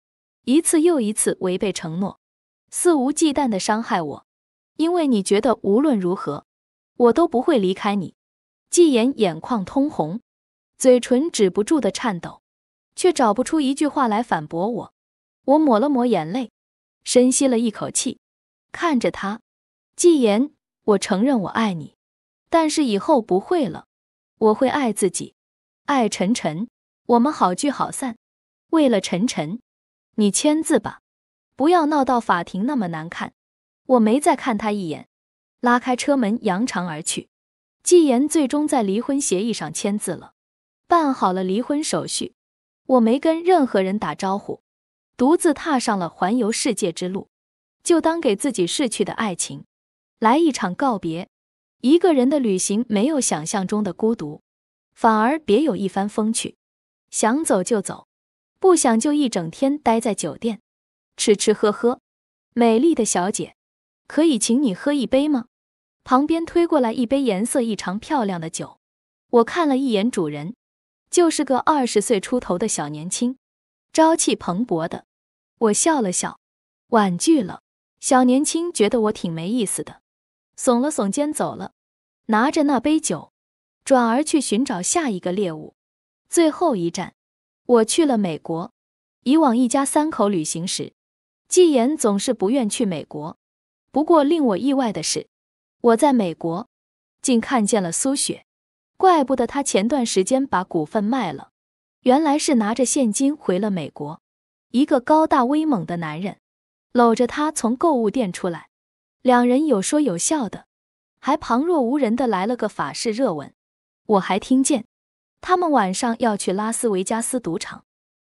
一次又一次违背承诺，肆无忌惮的伤害我。因为你觉得无论如何，我都不会离开你。纪言眼眶通红，嘴唇止不住的颤抖，却找不出一句话来反驳我。我抹了抹眼泪，深吸了一口气，看着他，纪言，我承认我爱你，但是以后不会了。我会爱自己，爱晨晨。我们好聚好散。为了晨晨，你签字吧，不要闹到法庭那么难看。我没再看他一眼，拉开车门扬长而去。纪言最终在离婚协议上签字了，办好了离婚手续。我没跟任何人打招呼，独自踏上了环游世界之路，就当给自己逝去的爱情来一场告别。一个人的旅行没有想象中的孤独，反而别有一番风趣。想走就走，不想就一整天待在酒店，吃吃喝喝。美丽的小姐。可以请你喝一杯吗？旁边推过来一杯颜色异常漂亮的酒。我看了一眼主人，就是个二十岁出头的小年轻，朝气蓬勃的。我笑了笑，婉拒了。小年轻觉得我挺没意思的，耸了耸肩走了。拿着那杯酒，转而去寻找下一个猎物。最后一站，我去了美国。以往一家三口旅行时，纪言总是不愿去美国。不过令我意外的是，我在美国，竟看见了苏雪，怪不得她前段时间把股份卖了，原来是拿着现金回了美国。一个高大威猛的男人搂着她从购物店出来，两人有说有笑的，还旁若无人的来了个法式热吻。我还听见他们晚上要去拉斯维加斯赌场。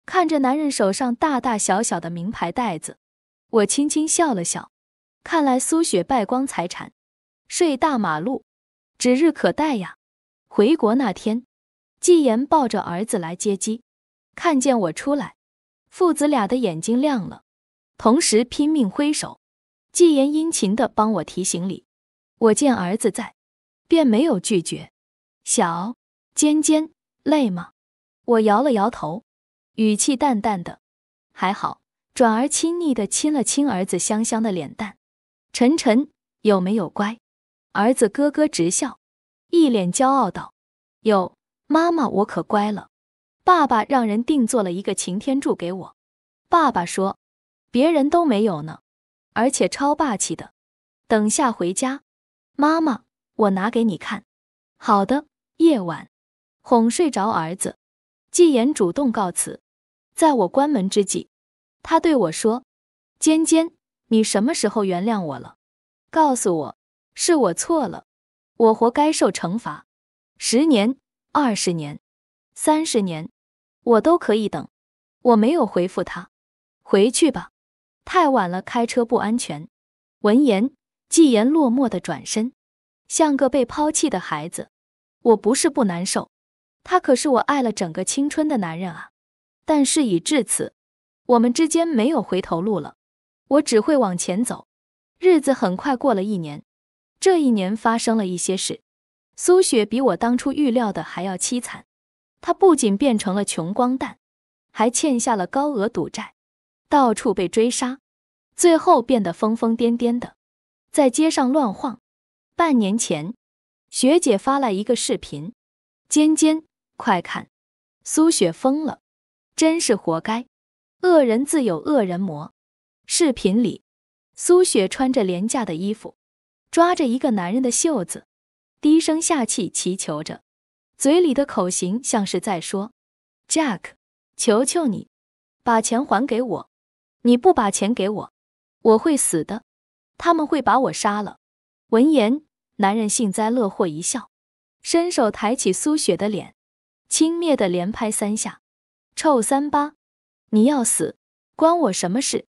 看着男人手上大大小小的名牌袋子，我轻轻笑了笑。看来苏雪败光财产，睡大马路，指日可待呀！回国那天，纪言抱着儿子来接机，看见我出来，父子俩的眼睛亮了，同时拼命挥手。纪言殷勤的帮我提行李，我见儿子在，便没有拒绝。小尖尖累吗？我摇了摇头，语气淡淡的，还好。转而亲昵的亲了亲儿子香香的脸蛋。晨晨有没有乖？儿子咯咯直笑，一脸骄傲道：“有，妈妈我可乖了。爸爸让人定做了一个擎天柱给我，爸爸说别人都没有呢，而且超霸气的。等下回家，妈妈我拿给你看。”好的，夜晚哄睡着儿子，纪言主动告辞。在我关门之际，他对我说：“尖尖。”你什么时候原谅我了？告诉我，是我错了，我活该受惩罚。十年、二十年、三十年，我都可以等。我没有回复他，回去吧，太晚了，开车不安全。闻言，纪言落寞的转身，像个被抛弃的孩子。我不是不难受，他可是我爱了整个青春的男人啊。但事已至此，我们之间没有回头路了。我只会往前走，日子很快过了一年，这一年发生了一些事。苏雪比我当初预料的还要凄惨，她不仅变成了穷光蛋，还欠下了高额赌债，到处被追杀，最后变得疯疯癫癫的，在街上乱晃。半年前，学姐发来一个视频：“尖尖，快看，苏雪疯了，真是活该，恶人自有恶人磨。”视频里，苏雪穿着廉价的衣服，抓着一个男人的袖子，低声下气祈求着，嘴里的口型像是在说：“Jack，求求你，把钱还给我。你不把钱给我，我会死的，他们会把我杀了。”闻言，男人幸灾乐祸一笑，伸手抬起苏雪的脸，轻蔑的连拍三下：“臭三八，你要死，关我什么事？”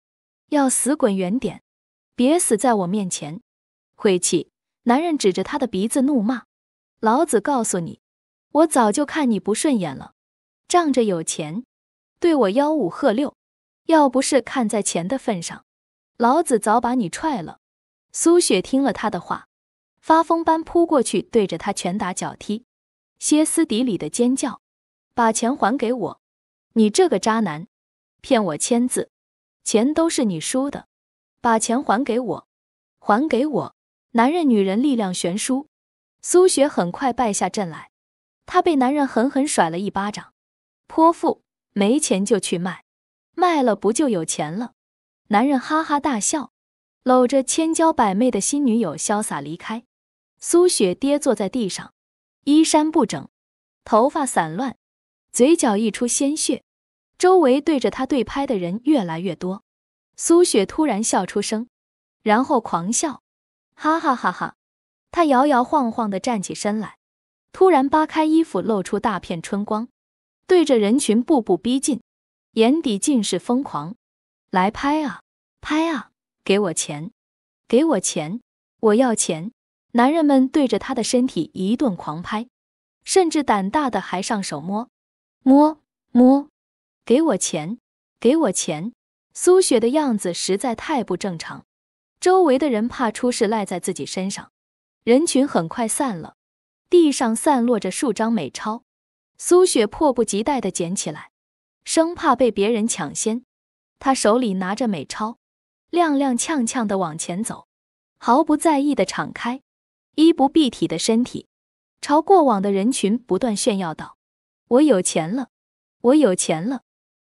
要死滚远点，别死在我面前！晦气！男人指着他的鼻子怒骂：“老子告诉你，我早就看你不顺眼了，仗着有钱对我吆五喝六，要不是看在钱的份上，老子早把你踹了。”苏雪听了他的话，发疯般扑过去，对着他拳打脚踢，歇斯底里的尖叫：“把钱还给我！你这个渣男，骗我签字！”钱都是你输的，把钱还给我，还给我！男人女人力量悬殊，苏雪很快败下阵来，她被男人狠狠甩了一巴掌。泼妇，没钱就去卖，卖了不就有钱了？男人哈哈大笑，搂着千娇百媚的新女友潇洒离开。苏雪跌坐在地上，衣衫不整，头发散乱，嘴角溢出鲜血。周围对着他对拍的人越来越多，苏雪突然笑出声，然后狂笑，哈哈哈哈！她摇摇晃晃地站起身来，突然扒开衣服，露出大片春光，对着人群步步逼近，眼底尽是疯狂。来拍啊，拍啊！给我钱，给我钱！我要钱！男人们对着她的身体一顿狂拍，甚至胆大的还上手摸，摸摸。给我钱，给我钱！苏雪的样子实在太不正常，周围的人怕出事赖在自己身上，人群很快散了。地上散落着数张美钞，苏雪迫不及待的捡起来，生怕被别人抢先。她手里拿着美钞，踉踉跄跄的往前走，毫不在意的敞开衣不蔽体的身体，朝过往的人群不断炫耀道：“我有钱了，我有钱了。”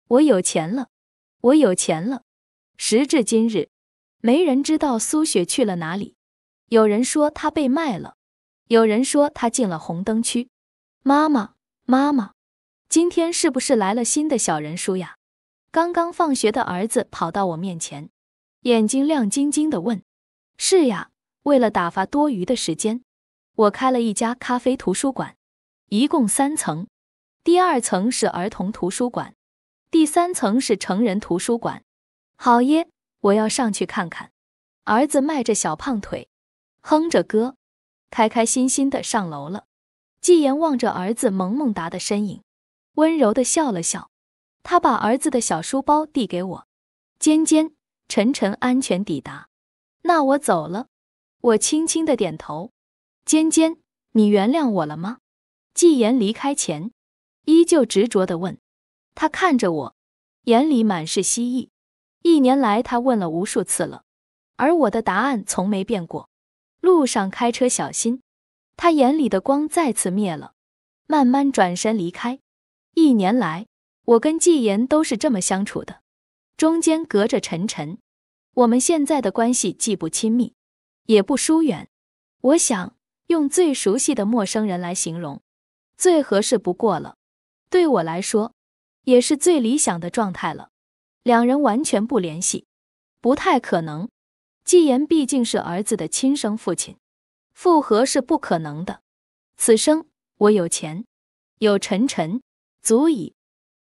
我有钱了，我有钱了。时至今日，没人知道苏雪去了哪里。有人说她被卖了，有人说她进了红灯区。妈妈，妈妈，今天是不是来了新的小人书呀？刚刚放学的儿子跑到我面前，眼睛亮晶晶的问：“是呀，为了打发多余的时间，我开了一家咖啡图书馆，一共三层，第二层是儿童图书馆。”第三层是成人图书馆，好耶！我要上去看看。儿子迈着小胖腿，哼着歌，开开心心的上楼了。纪言望着儿子萌萌哒的身影，温柔的笑了笑。他把儿子的小书包递给我，尖尖、晨晨安全抵达，那我走了。我轻轻的点头。尖尖，你原谅我了吗？纪言离开前，依旧执着的问。他看着我，眼里满是希冀。一年来，他问了无数次了，而我的答案从没变过。路上开车小心。他眼里的光再次灭了，慢慢转身离开。一年来，我跟纪言都是这么相处的，中间隔着沉沉。我们现在的关系既不亲密，也不疏远。我想用最熟悉的陌生人来形容，最合适不过了。对我来说。也是最理想的状态了，两人完全不联系，不太可能。纪言毕竟是儿子的亲生父亲，复合是不可能的。此生我有钱，有晨晨，足以。